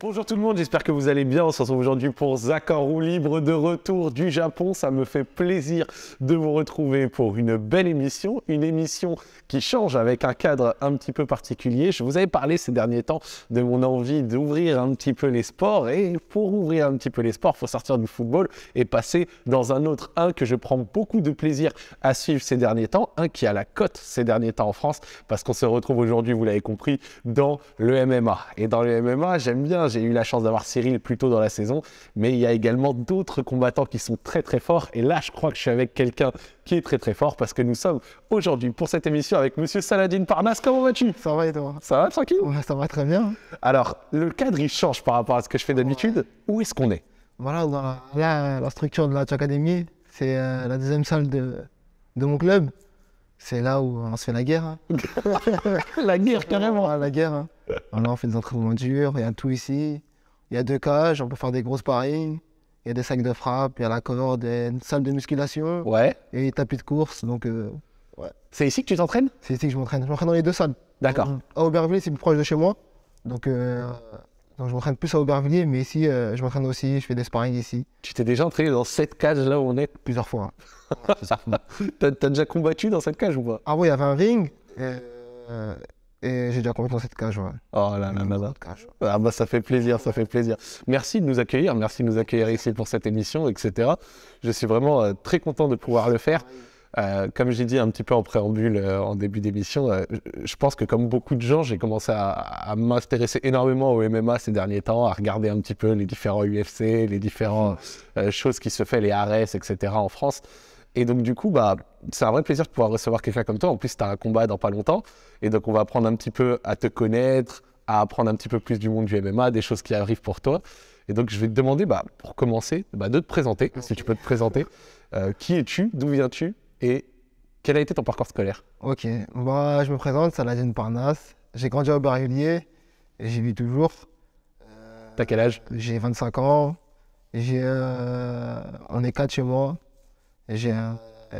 Bonjour tout le monde, j'espère que vous allez bien. On se retrouve aujourd'hui pour Zach libre de retour du Japon. Ça me fait plaisir de vous retrouver pour une belle émission, une émission qui change avec un cadre un petit peu particulier. Je vous avais parlé ces derniers temps de mon envie d'ouvrir un petit peu les sports et pour ouvrir un petit peu les sports, il faut sortir du football et passer dans un autre un que je prends beaucoup de plaisir à suivre ces derniers temps, un qui a la cote ces derniers temps en France parce qu'on se retrouve aujourd'hui, vous l'avez compris, dans le MMA. Et dans le MMA, j'aime bien j'ai eu la chance d'avoir Cyril plus tôt dans la saison, mais il y a également d'autres combattants qui sont très très forts. Et là, je crois que je suis avec quelqu'un qui est très très fort parce que nous sommes aujourd'hui pour cette émission avec Monsieur Saladin Parnasse. Comment vas-tu Ça va et toi Ça va tranquille Ça va très bien. Alors, le cadre il change par rapport à ce que je fais d'habitude. Où est-ce qu'on est Voilà, la, structure de la Academy, c'est euh, la deuxième salle de, de mon club. C'est là où on se fait la guerre. Hein. La guerre, carrément. Ah, la guerre. Hein. Là, on fait des entraînements durs, il y a tout ici. Il y a deux cages, on peut faire des grosses paris. Il y a des sacs de frappe, il y a la corde, il une salle de musculation Ouais. et tapis de course. Donc, euh, ouais. C'est ici que tu t'entraînes c'est ici que je m'entraîne. Je m'entraîne dans les deux salles. D'accord. À Aubervilliers, c'est plus proche de chez moi. Donc, euh, donc je m'entraîne plus à Aubervilliers, mais ici, euh, je m'entraîne aussi, je fais des sparring ici, Tu t'es déjà entraîné dans cette cage là où on est plusieurs fois. Hein. t'as, as déjà combattu dans cette cage ou pas Ah oui, il y avait un ring. Euh, et, j'ai déjà combattu dans cette cage, Oh là là Ah bah ça fait plaisir, ça fait plaisir. Merci de nous accueillir, merci de nous accueillir ici pour cette émission, etc. Je suis vraiment euh, très content de pouvoir le faire. Euh, comme j'ai dit un petit peu en préambule en début d'émission, je pense que comme beaucoup de gens, j'ai commencé à, à m'intéresser énormément au MMA ces derniers temps, à regarder un petit peu les différents UFC, les différentes mmh. choses qui se font, les ARS, etc. en France. Et donc, du coup, bah, c'est un vrai plaisir de pouvoir recevoir quelqu'un comme toi. En plus, tu as un combat dans pas longtemps. Et donc, on va apprendre un petit peu à te connaître, à apprendre un petit peu plus du monde du MMA, des choses qui arrivent pour toi. Et donc, je vais te demander, bah, pour commencer, bah, de te présenter, si tu peux te présenter. Euh, qui es-tu D'où viens-tu Et quel a été ton parcours scolaire Ok, bah, je me présente, Saladin Parnasse. J'ai grandi au régulier et j'y vis toujours. T'as quel âge J'ai 25 ans. J'ai, euh, on est quatre chez moi. J'ai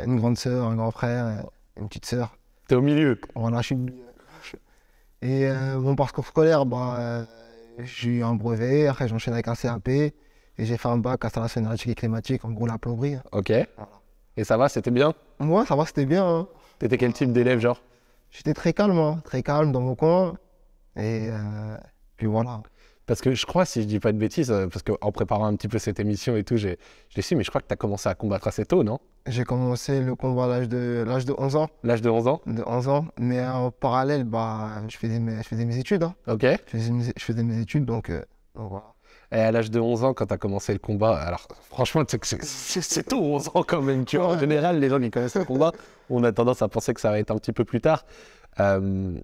une grande sœur, un grand frère, une petite sœur. T'es au milieu. Voilà, je suis. au milieu. Et euh, mon parcours scolaire, bah, j'ai eu un brevet, après j'enchaîne avec un CAP, et j'ai fait un bac installation énergétique et climatique, en gros la plomberie. Ok. Et ça va, c'était bien Moi, ça va, c'était bien. Hein. T'étais quel type d'élève, genre J'étais très calme, hein. très calme dans mon coin. Et euh, puis voilà. Parce que je crois, si je dis pas de bêtises, euh, parce qu'en préparant un petit peu cette émission et tout, j'ai su, mais je crois que tu as commencé à combattre assez tôt, non J'ai commencé le combat à l'âge de, 11 ans. L'âge de 11 ans De 11 ans. Mais en parallèle, bah, je, faisais mes, études. Hein. Ok. Je faisais, mes, études, euh, donc, voilà. Et à l'âge de 11 ans, quand tu as commencé le combat, alors franchement, c'est tôt, 11 ans quand même. Tu en général, les gens qui connaissent le combat, on a tendance à penser que ça va être un petit peu plus tard. Euh,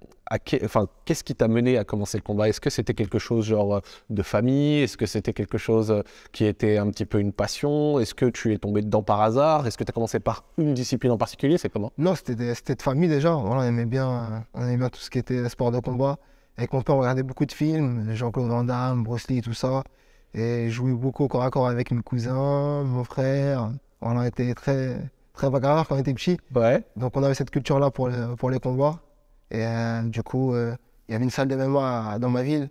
qu'est-ce qui t'a mené à commencer le combat Est-ce que c'était quelque chose genre de famille Est-ce que c'était quelque chose euh, qui était un petit peu une passion Est-ce que tu es tombé dedans par hasard Est-ce que tu as commencé par une discipline en particulier C'est comment Non, c'était de famille déjà. on, aimait bien, on aimait bien tout ce qui était sport de combat. Et qu'on peut on regardait beaucoup de films, Jean-Claude Van Damme, Bruce Lee, tout ça. Et jouer beaucoup beaucoup corps à corps avec mes cousins, mon frère. on était très, très bagarreurs quand on était petits. Ouais. Donc on avait cette culture-là pour, pour les combats. Et euh, du coup, euh, il y avait une salle de MMA dans ma ville.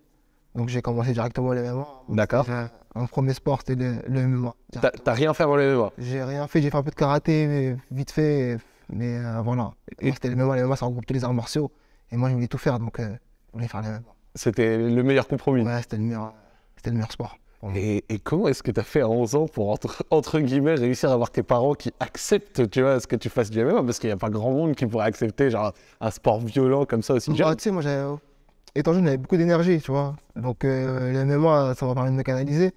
Donc j'ai commencé directement les MMA. D'accord. Euh, mon premier sport, c'était le, mémoire. MMA. T'as rien fait avant le MMA J'ai rien fait, j'ai fait un peu de karaté, mais vite fait. Mais voilà. Et... C'était le MMA, le MMA, ça regroupe tous les arts martiaux. Et moi, je voulais tout faire, donc je voulais faire le MMA. C'était le meilleur compromis Ouais, c'était c'était le meilleur sport. Et, comment est-ce que tu as fait à 11 ans pour, entre, guillemets, réussir à avoir tes parents qui acceptent, tu vois, ce que tu fasses du MMA Parce qu'il n'y a pas grand monde qui pourrait accepter, genre, un sport violent comme ça aussi. Ah, tu sais, moi, euh, étant jeune, j'avais beaucoup d'énergie, tu vois. Donc, euh, le MMA, ça m'a permis de me canaliser.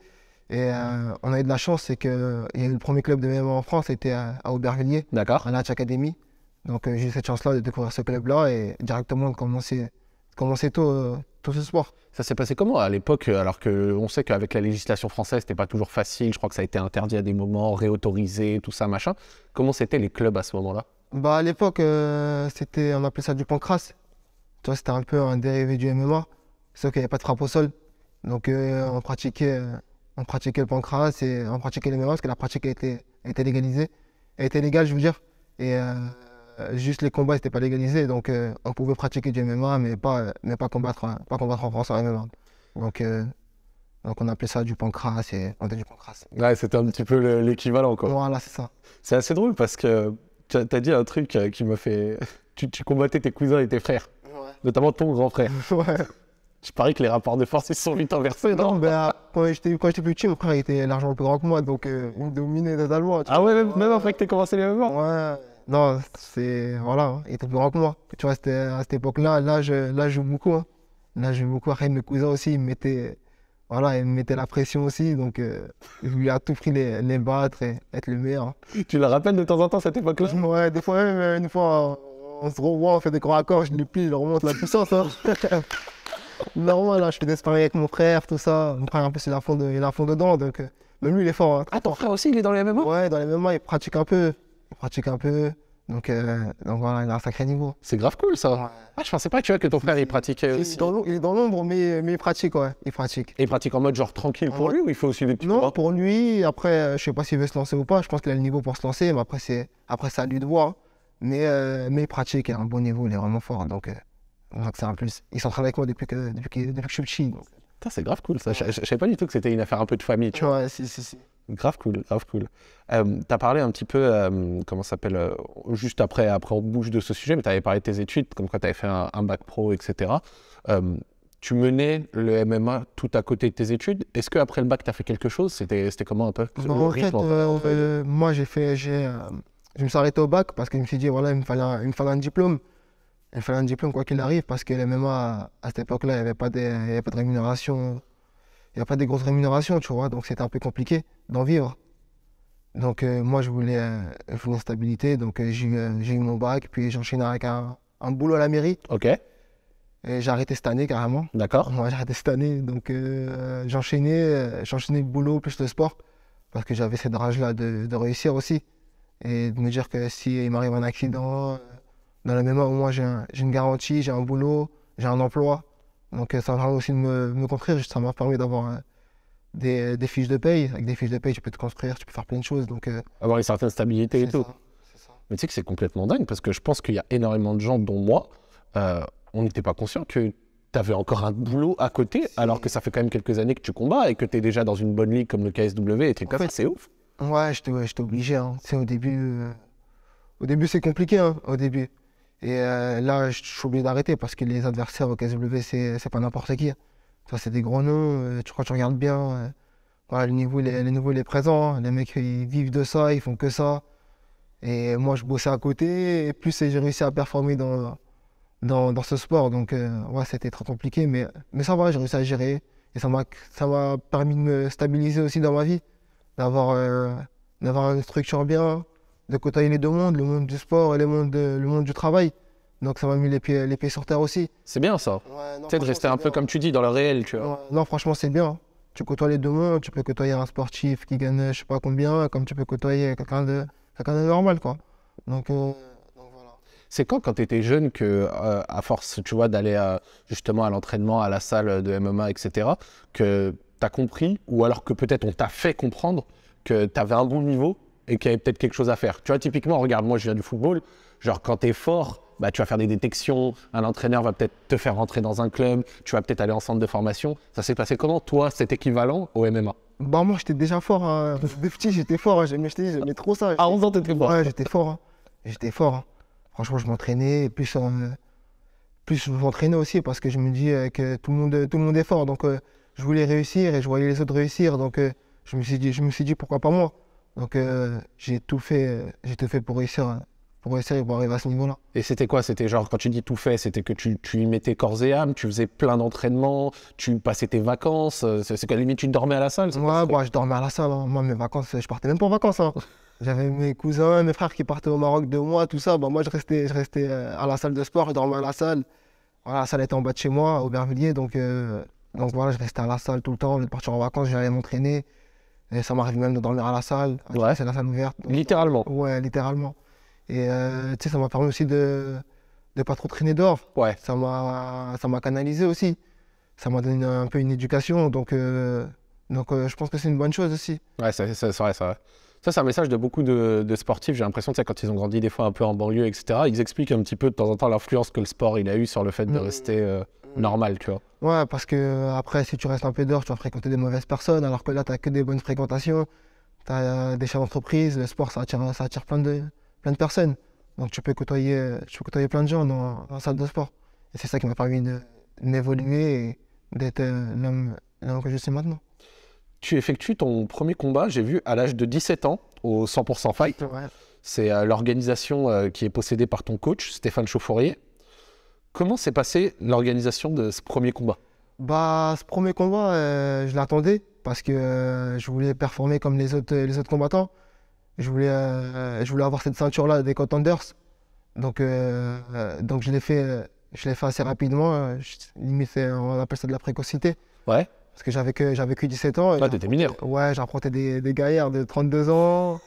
Et euh, on a eu de la chance, c'est que le premier club de MMA en France était à, Aubervilliers, D'accord. à l'Arch Academy. Donc, j'ai eu cette chance-là de découvrir ce club-là et directement commencer, de commencer tôt sport. Ça s'est passé comment à l'époque Alors qu'on sait qu'avec la législation française, c'était pas toujours facile. Je crois que ça a été interdit à des moments, réautorisé, tout ça, machin. Comment c'était les clubs à ce moment-là Bah à l'époque, euh, c'était, on appelait ça du pancras. Toi, c'était un peu un dérivé du MMA, sauf qu'il n'y avait pas de frappe au sol. Donc euh, on pratiquait, euh, on pratiquait le pancras et on pratiquait le MMA parce que la pratique était, était légalisée, était légale, je veux dire. Et euh, juste les combats n'étaient pas légalisés, donc euh, on pouvait pratiquer du MMA, mais pas, euh, mais pas, combattre, hein, pas combattre en France en MMA. Donc, donc on appelait ça du pancras et on était du pancras. Ouais, c'était un petit peu l'équivalent, quoi. Voilà, c'est ça. C'est assez drôle parce que tu as, dit un truc qui m'a fait. tu, combattais tes cousins et tes frères, notamment ton grand frère. ouais. Je parie que les rapports de force ils sont vite inversés, non, ben, quand j'étais plus petit, mon frère était largement plus grand que moi, donc il me dominait totalement. Ah ouais, même, après que tu aies commencé les MMA Ouais. Non, c'est. Voilà, hein. il était plus grand que moi. Tu vois, à cette époque-là, là, je, là, joue beaucoup. Hein. Là, je joue beaucoup. avec mes cousins aussi, ils me mettaient, voilà, ils me la pression aussi. Donc, euh, je voulais à tout prix les, battre et être le meilleur. Hein. Tu le rappelles de temps en temps, cette époque-là Ouais, des fois, même une fois, on se revoit, on fait des grands accords, je les plie, je remonte la puissance. Normal, là, je fais des sparrings avec mon frère, tout ça. Mon frère, en plus, il a fond, fond dedans. Donc, euh, même lui, il est fort. Ah, ton frère aussi, il est dans les MMA Ouais, dans les MMA, il pratique un peu. Il pratique un peu. Donc, euh, donc voilà, il a un sacré niveau. C'est grave cool ça. Ah, je pensais pas tu vois, que ton frère il pratiquait aussi. il est dans l'ombre, mais, mais il pratique, ouais. Il pratique. Et il pratique en mode genre tranquille pour lui ou il fait aussi des petits Non, pour lui, après, euh, je sais pas s'il veut se lancer ou pas. Je pense qu'il a le niveau pour se lancer, mais après, c'est après ça à lui de voir. Mais, euh, mais il pratique, il a un bon niveau, il est vraiment fort. Donc, euh, donc c'est un plus. Il s'entraîne avec moi depuis que, depuis depuis que je suis petit. C'est grave cool ça. Je, savais pas du tout que c'était une affaire un peu de famille. Tu vois, ouais, si, si, si. Grave cool, grave cool. Euh, tu as parlé un petit peu, euh, comment ça s'appelle, euh, juste après, après on bouge de ce sujet, mais tu avais parlé de tes études, comme quoi tu avais fait un, bac pro, etc. tu menais le MMA tout à côté de tes études. Est-ce qu'après le bac, tu as fait quelque chose C'était comment un peu bah, En fait, moi, j'ai je me suis arrêté au bac parce que je me suis dit, voilà, il me fallait un, il me fallait un diplôme. Il me fallait un diplôme quoi qu'il arrive parce que le MMA, à cette époque-là, il n'y avait, avait, pas de rémunération il n'y a pas des grosses rémunérations, tu vois, donc c'était un peu compliqué d'en vivre. Donc euh, moi, euh, je voulais, une stabilité, donc euh, j'ai eu mon bac, puis j'enchaîne avec un, boulot à la mairie. Ok. Et j'ai arrêté cette année carrément. D'accord. Moi, j'ai arrêté cette année, donc j'enchaînais, j'enchaînais le boulot plus le sport, parce que j'avais cette rage-là de, réussir aussi, et de me dire que si il m'arrive un accident, dans la même moment, au j'ai une garantie, j'ai un boulot, j'ai un emploi. Donc euh, ça m'a permis aussi de me, construire, ça m'a permis d'avoir euh, des, fiches de paye. Avec des fiches de paye, tu peux te construire, tu peux faire plein de choses. Donc, euh, avoir une certaine stabilité et tout. Mais tu sais que c'est complètement dingue parce que je pense qu'il y a énormément de gens, dont moi, on n'était pas conscient que tu avais encore un boulot à côté alors que ça fait quand même quelques années que tu combats et que tu es déjà dans une bonne ligue comme le KSW et trucs comme ça. C'est ouf. Ouais, j'étais t'ai obligé. Hein. Au début, au début c'est compliqué. Hein, au début et euh, là, je suis obligé d'arrêter parce que les adversaires au KSW, c'est pas n'importe qui. Ça, c'est des gros nœuds. Euh, tu crois que tu regardes bien. Euh, le niveau, les, est présent. Hein. Les mecs, ils vivent de ça, ils font que ça. Et moi, je bossais à côté. Et plus j'ai réussi à performer dans, ce sport. Donc, c'était très compliqué. Mais, ça va, j'ai réussi à gérer. Et ça m'a permis de me stabiliser aussi dans ma vie. D'avoir une structure bien, de côtoyer les deux mondes, le monde du sport et le monde, le monde du travail. Donc ça m'a mis les pieds, les pieds sur terre aussi. C'est bien ça. Peut-être rester un peu comme tu dis dans le réel, tu non, franchement, c'est bien. Hein. Tu côtoies les deux mondes, tu peux côtoyer un sportif qui gagne je sais pas combien, comme tu peux côtoyer quelqu'un de, normal, quoi. Donc, euh, C'est quand, quand tu étais jeune, que euh, à force, tu vois, d'aller justement à l'entraînement, à la salle de MMA, etc., que tu as compris, ou alors que peut-être on t'a fait comprendre que tu avais un bon niveau et qu'il y avait peut-être quelque chose à faire. Tu vois, typiquement, regarde, moi je viens du football, genre quand tu es fort, bah, tu vas faire des détections, un entraîneur va peut-être te faire rentrer dans un club, tu vas peut-être aller en centre de formation. Ça s'est passé comment, toi, cet équivalent au MMA Bah moi j'étais déjà fort, hein. de petit j'étais fort, hein. j'aimais, j'aimais trop ça. À 11 ans t'étais fort Ouais, j'étais fort, hein. j'étais fort. Hein. Franchement je m'entraînais, plus, plus je m'entraînais aussi parce que je me dis que tout le, monde, tout le monde est fort, donc euh, je voulais réussir et je voyais les autres réussir, donc euh, je, me suis dit, je me suis dit pourquoi pas moi donc euh, j'ai tout fait, euh, j'ai fait pour réussir, pour et pour arriver à ce niveau-là. Et c'était quoi C'était genre quand tu dis tout fait, c'était que tu, y mettais corps et âme, tu faisais plein d'entraînements, tu passais tes vacances. Euh, c'est qu'à la limite tu dormais à la salle. Ouais, bah, je dormais à la salle. Hein. Moi mes vacances, je partais même pas en vacances. Hein. J'avais mes cousins, mes frères qui partaient au Maroc de moi, tout ça. Bah, moi je restais, je restais à la salle de sport, je dormais à la salle. Voilà, la salle était en bas de chez moi, au Bervillier donc donc voilà, je restais à la salle tout le temps. Au lieu en vacances, j'allais m'entraîner. Et ça m'arrive même de dormir à la salle, ouais. c'est la salle ouverte. Littéralement. Ouais, littéralement. Et euh, tu sais, ça m'a permis aussi de ne pas trop traîner dehors. Ouais. Ça m'a canalisé aussi. Ça m'a donné un peu une éducation. Donc, euh, donc euh, je pense que c'est une bonne chose aussi. Ouais, c'est vrai, c'est vrai. Ça, c'est un message de beaucoup de, sportifs. J'ai l'impression, que quand ils ont grandi des fois un peu en banlieue, etc., ils expliquent un petit peu de temps en temps l'influence que le sport il a eu sur le fait de mm. rester Mm. normal, tu vois. Ouais, parce que euh, après, si tu restes un peu dehors, tu vas fréquenter des mauvaises personnes, alors que là, tu n'as que des bonnes fréquentations, tu as euh, des chefs d'entreprise, le sport, ça attire, ça attire plein, de, plein de personnes. Donc tu peux côtoyer, tu peux côtoyer plein de gens dans, la salle de sport. Et c'est ça qui m'a permis d'évoluer et d'être euh, l'homme que je suis maintenant. Tu effectues ton premier combat, j'ai vu, à l'âge de 17 ans, au 100% Fight. C'est l'organisation qui est possédée par ton coach, Stéphane Chauffourier. Comment s'est passée l'organisation de ce premier combat Bah, ce premier combat, euh, je l'attendais parce que euh, je voulais performer comme les autres, les autres combattants. Je voulais, euh, je voulais avoir cette ceinture-là des contenders. Donc, donc je l'ai fait, assez rapidement. limite, on appelle ça de la précocité. Ouais. Parce que j'avais que, j'avais 17 ans. Ah, Ouais, j'ai des, des gaillards de 32 ans.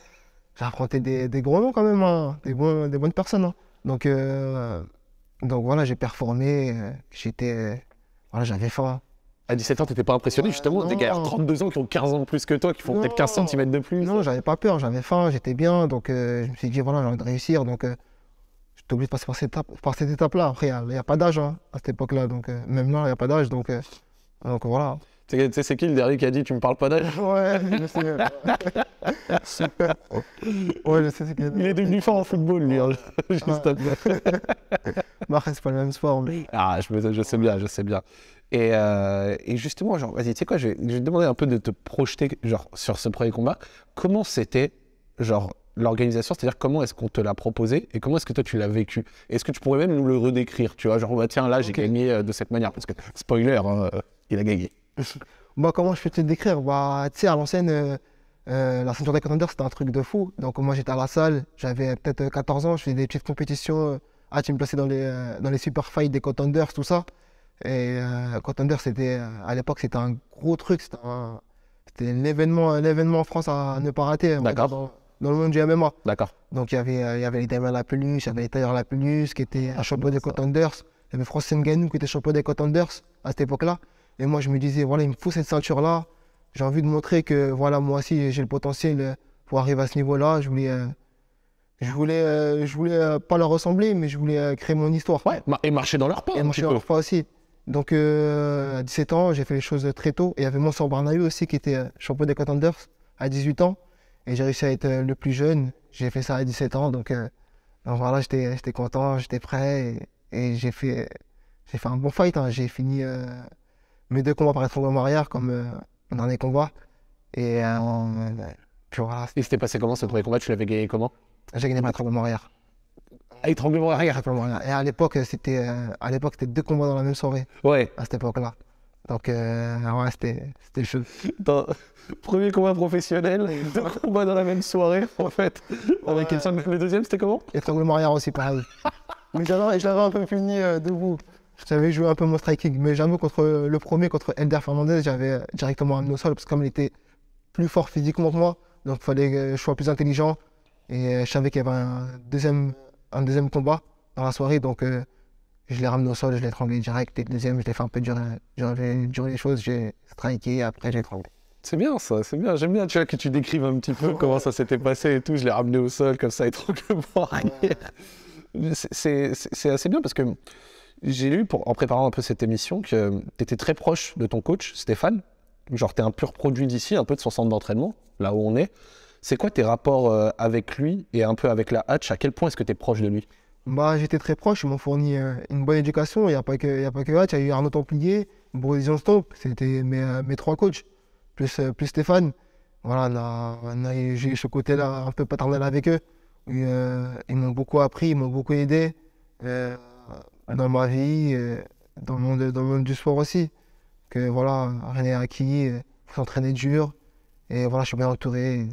J'ai des, gros noms quand même, hein. des, des, bonnes personnes. Hein. Donc, donc voilà, j'ai performé, euh, j'étais. Euh, voilà, j'avais faim. À 17 ans, t'étais pas impressionné justement Des gars 32 ans qui ont 15 ans de plus que toi, qui font peut-être 15 cm de plus Non, j'avais pas peur, j'avais faim, j'étais bien, donc euh, je me suis dit voilà, j'ai envie de réussir, donc je j'étais obligé de passer par cette, étape, là Après, il n'y a, pas d'âge hein, à cette époque-là, donc même là, il n'y a pas d'âge, donc voilà. Tu sais, c'est qui le dernier qui a dit Tu me parles pas d'elle Ouais, je sais. Super. ouais, je sais Il est devenu fort en football, lui, hein, juste Marc, c'est pas le même sport. Mais... Ah, je, sais bien, je sais bien. Et, euh, et justement, genre, vas-y, tu sais quoi, je vais, te demander un peu de te projeter genre, sur ce premier combat. Comment c'était, genre, l'organisation, c'est-à-dire comment est-ce qu'on te l'a proposé et comment est-ce que toi tu l'as vécu Est-ce que tu pourrais même nous le redécrire, tu vois, genre bah, tiens là j'ai gagné euh, de cette manière parce que spoiler, hein, euh, il a gagné bah, comment je peux te décrire bah, Tu sais, à l'ancienne, euh, euh, la ceinture des contenders, c'était un truc de fou. Donc, moi, j'étais à la salle, j'avais peut-être 14 ans, je faisais des petites compétitions. Ah, tu me plaçais dans les, euh, dans les super fights des contenders, tout ça. Et contenders, c'était, à l'époque, c'était un gros truc. C'était l'événement, en France à ne pas rater. Dans, le monde du MMA. D'accord. Donc il y avait, y avait les Damien Lapelus, il y avait les Taylor Lapelus qui étaient un ah, champion des Contenders. Il y avait François Ngannou qui était champion des Contenders à cette époque-là. Et moi, je me disais, voilà, il me faut cette ceinture-là. J'ai envie de montrer que, voilà, moi aussi, j'ai le potentiel euh, pour arriver à ce niveau-là. Je voulais. Euh, je voulais, euh, je voulais pas leur ressembler, mais je voulais créer mon histoire. et marcher dans leur pas. Et marcher dans leur pas aussi. Donc, à 17 ans, j'ai fait les choses très tôt. Et il y avait soeur Barnaïou aussi, qui était champion des Contenders à 18 ans. Et j'ai réussi à être le plus jeune. J'ai fait ça à 17 ans. Donc, voilà, j'étais content, j'étais prêt. Et, j'ai fait, fait un bon fight. Hein. J'ai fini mes deux combats par étranglement arrière, comme dans euh, les dernier combat. Et, euh, puis voilà. Et c'était passé comment ce premier combat Tu l'avais gagné comment J'ai gagné par étranglement arrière. Ah, étranglement arrière Étranglement arrière. Et euh, à l'époque, c'était deux combats dans la même soirée. Ouais. À cette époque-là. Donc, ah ouais, c'était, c'était chaud. Premier combat professionnel, deux combats dans la même soirée, en fait. Ouais. Avec Le deuxième, c'était comment Étranglement arrière aussi, pareil. Mais je l'avais un peu puni debout. J'avais joué un peu mon striking, mais j'avoue, contre le premier, contre Ender Fernandez, j'avais euh, directement amené au sol, parce que comme il était plus fort physiquement que moi, donc il fallait que je sois plus intelligent. Et euh, je savais qu'il y avait un deuxième, un deuxième combat dans la soirée, donc euh, je l'ai ramené au sol, je l'ai étranglé direct. Et le deuxième, je l'ai fait un peu durer, les choses, j'ai striké, après j'ai étranglé. C'est bien ça, c'est bien. J'aime bien tu que tu décrives un petit peu comment ça s'était passé et tout. Je l'ai ramené au sol comme ça, étranglement. pour C'est assez bien parce que j'ai lu pour, en préparant un peu cette émission que tu étais très proche de ton coach, Stéphane. Genre, tu es un pur produit d'ici, un peu de son centre d'entraînement, là où on est. C'est quoi tes rapports euh, avec lui et un peu avec la hatch À quel point est-ce que tu es proche de lui bah, J'étais très proche, ils m'ont fourni euh, une bonne éducation. Il n'y a pas que, hatch, il y a eu Arnaud Templier, Boris Johnston, c'était mes, euh, mes, trois coachs, plus, plus Stéphane. Voilà, j'ai eu ce côté-là un peu paternel avec eux. ils m'ont beaucoup appris, ils m'ont beaucoup aidé dans ma vie, euh, dans le, monde, dans le monde du sport aussi. Que voilà, rien n'est acquis, il euh, faut s'entraîner dur. Et voilà, je suis bien entouré. Et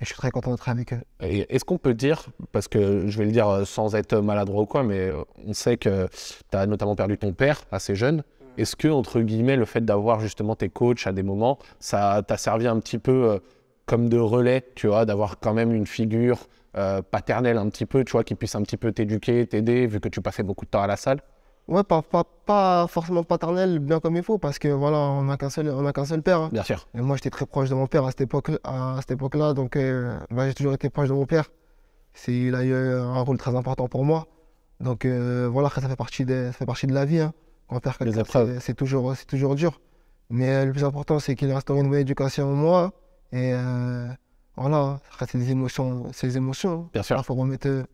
je suis très content d'être avec eux. Est-ce qu'on peut dire, parce que je vais le dire euh, sans être maladroit ou quoi, mais on sait que tu as notamment perdu ton père assez jeune. Mm. Est-ce que, entre guillemets, le fait d'avoir justement tes coachs à des moments, ça t'a servi un petit peu comme de relais, tu vois, d'avoir quand même une figure euh, paternel un petit peu, tu vois, qui puisse un petit peu t'éduquer, t'aider, vu que tu passais beaucoup de temps à la salle Ouais, pas, pas, forcément paternel, bien comme il faut, parce que voilà, on n'a qu'un seul, on seul père. Hein. Bien sûr. Et moi, j'étais très proche de mon père à cette, époque, à époque-là, donc euh, bah, j'ai toujours été proche de mon père. C'est, il a eu euh, un rôle très important pour moi. Donc voilà, ça fait partie de, ça fait partie de la vie. Hein. Quand on perd c'est, toujours, toujours dur. Mais le plus important, c'est qu'il reste une bonne éducation en moi. Et, voilà, c'est des émotions. C'est des émotions. Bien sûr. Il faut remettre,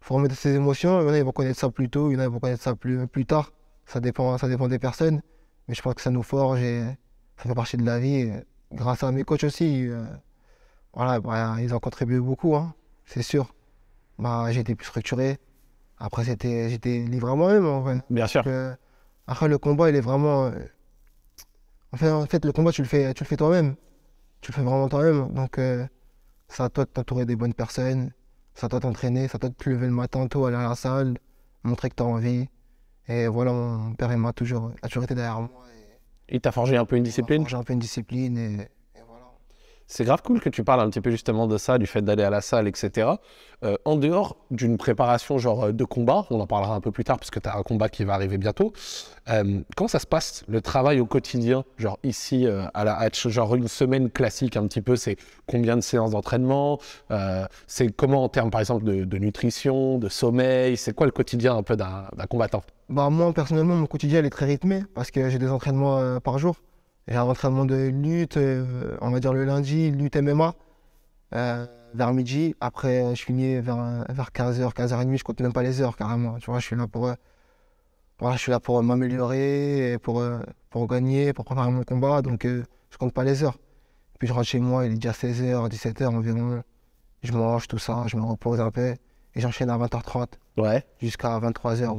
faut ses émotions. Il y en a, ils vont connaître ça plus tôt, il y en a, ils vont connaître ça plus, tard. Ça dépend, ça dépend des personnes. Mais je pense que ça nous forge et ça fait partie de la vie. grâce à mes coachs aussi, euh, voilà, bah, ils ont contribué beaucoup, hein, c'est sûr. Bah, j'ai été plus structuré. Après, c'était, j'étais livré à moi-même. Bien sûr. après, le combat, il est vraiment. Euh, enfin, en fait, le combat, tu le fais, tu le fais toi-même tu le fais vraiment toi-même. Donc, ça euh, c'est à toi de t'entourer des bonnes personnes, c'est à toi de t'entraîner, c'est à toi de te lever le matin tôt, aller à la salle, montrer que tu as envie. Et voilà, mon père et moi, toujours, a toujours été derrière moi. Et... Il t'a forgé un peu une discipline J'ai un peu une discipline c'est grave cool que tu parles un petit peu justement de ça, du fait d'aller à la salle, etc. Euh, en dehors d'une préparation genre euh, de combat, on en parlera un peu plus tard parce que tu as un combat qui va arriver bientôt, euh, comment ça se passe le travail au quotidien, genre ici à la Hatch, genre une semaine classique un petit peu, c'est combien de séances d'entraînement, c'est comment en termes par exemple de, nutrition, de sommeil, c'est quoi le quotidien un peu d'un combattant bah, Moi personnellement, mon quotidien est très rythmé parce que j'ai des entraînements par jour. J'ai un entraînement de lutte, euh, on va dire le lundi, lutte MMA, euh, vers midi. Après, je finis vers, vers 15h, 15h30, je compte même pas les heures carrément. Tu vois, je suis là pour, euh, voilà, je suis là pour m'améliorer, pour, pour gagner, pour préparer mon combat, donc je compte pas les heures. Puis je rentre chez moi, il est déjà 16h, 17h environ. Je mange tout ça, je me repose un peu et j'enchaîne à 20h30. Jusqu'à 23h,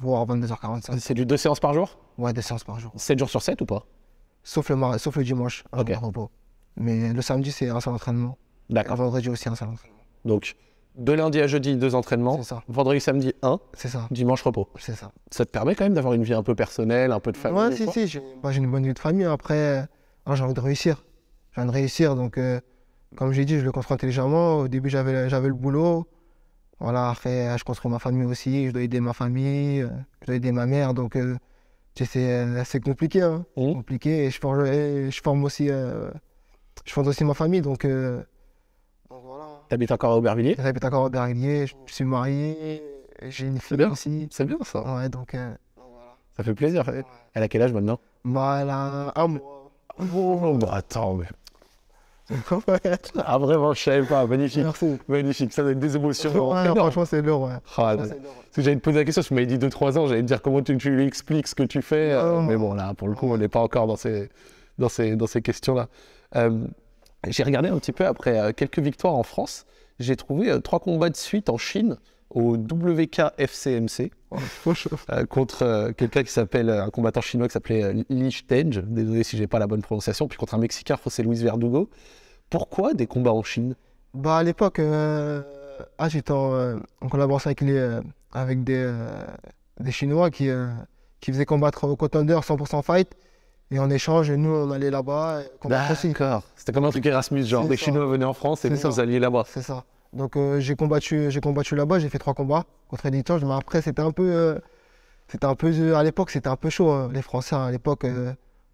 voire, 22h45. C'est du deux séances par jour Ouais, deux séances par jour. 7 jours sur 7 ou pas sauf le, dimanche, un repos. Mais le samedi, c'est un seul entraînement. D'accord. Le vendredi aussi, un seul entraînement. Donc, de lundi à jeudi, deux entraînements. Ça. Vendredi, samedi, un. C'est ça. Dimanche, repos. C'est ça. Ça te permet quand même d'avoir une vie un peu personnelle, un peu de famille Ouais, si, bah, J'ai une bonne vie de famille. Après, hein, j'ai envie de réussir. J'ai envie de réussir. Donc, comme euh, comme j'ai dit, je le construis intelligemment. Au début, j'avais le boulot. Voilà, après, je construis ma famille aussi. Je dois aider ma famille. Euh, je dois aider ma mère. Donc, euh, c'est assez euh, compliqué. Hein. Mmh. Compliqué. Et je forme, aussi, euh, je forme aussi ma famille. Donc, euh, hein. T'habites encore à Aubervilliers J'habite encore à Je suis marié. J'ai une fille aussi. C'est bien ça. Ouais, donc. Euh, ça fait plaisir. Elle a quel âge maintenant Bah, elle a un oh, attends, mais ah vraiment, je savais pas, magnifique. Merci. Magnifique, ça donne des émotions. franchement, c'est lourd. Ah, j'allais te poser la question, je tu m'avais dit 2-3 ans, j'allais te dire comment tu, lui expliques ce que tu fais. mais bon, là, pour le coup, on n'est pas encore dans ces, dans ces, dans ces questions-là. Euh, j'ai regardé un petit peu après euh, quelques victoires en France. J'ai trouvé euh, trois combats de suite en Chine au WKFCMC euh, contre euh, quelqu'un qui s'appelle euh, un combattant chinois qui s'appelait Li Stenge, désolé si j'ai pas la bonne prononciation, puis contre un Mexicain José Luis Verdugo. Pourquoi des combats en Chine Bah à l'époque, ah, j'étais en, collaboration avec, les, avec des, des Chinois qui, qui faisaient combattre au contender 100% fight. Et en échange, nous, on allait là-bas. D'accord. C'était comme un truc Erasmus, genre des Chinois venaient en France et nous, là-bas. C'est ça. Donc euh, j'ai combattu, combattu là-bas, j'ai fait trois combats contre les Ninjas, mais après c'était un peu, euh, c'était un peu, euh, à l'époque c'était un peu chaud. Hein. les Français hein, à l'époque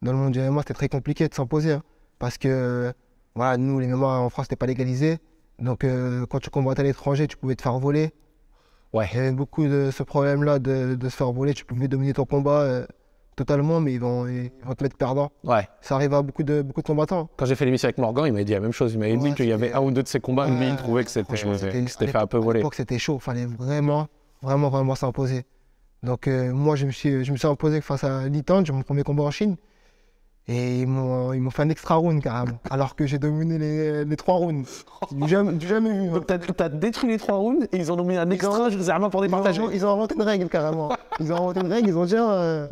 dans le monde du MMA c'était très compliqué de s'imposer hein. parce que voilà nous les MMA en France c'était pas légalisé, donc quand tu combattais à l'étranger tu pouvais te faire voler. Ouais. Il y avait beaucoup de ce problème-là de, de se faire voler, tu pouvais dominer ton combat totalement, mais ils vont, te mettre perdant. Ouais. Ça arrive à beaucoup de, combattants. Quand j'ai fait l'émission avec Morgan, il m'a dit la même chose. Il m'a dit qu'il y avait un ou deux de ses combats, mais il trouvait que c'était fait un peu voler. À l'époque, c'était chaud. Fallait vraiment, vraiment, vraiment s'imposer. Donc, euh, moi, je me, suis, je me suis imposé face à Litan, mon premier combat en Chine. Et ils m'ont, fait un extra round carrément, alors que j'ai dominé les, trois rounds. Du jamais, jamais vu. Hein. Donc t'as, détruit les trois rounds et ils ont dominé un extra, je pour des Ils ils ont inventé une règle carrément. ils ont inventé une règle, ils ont dit. Euh,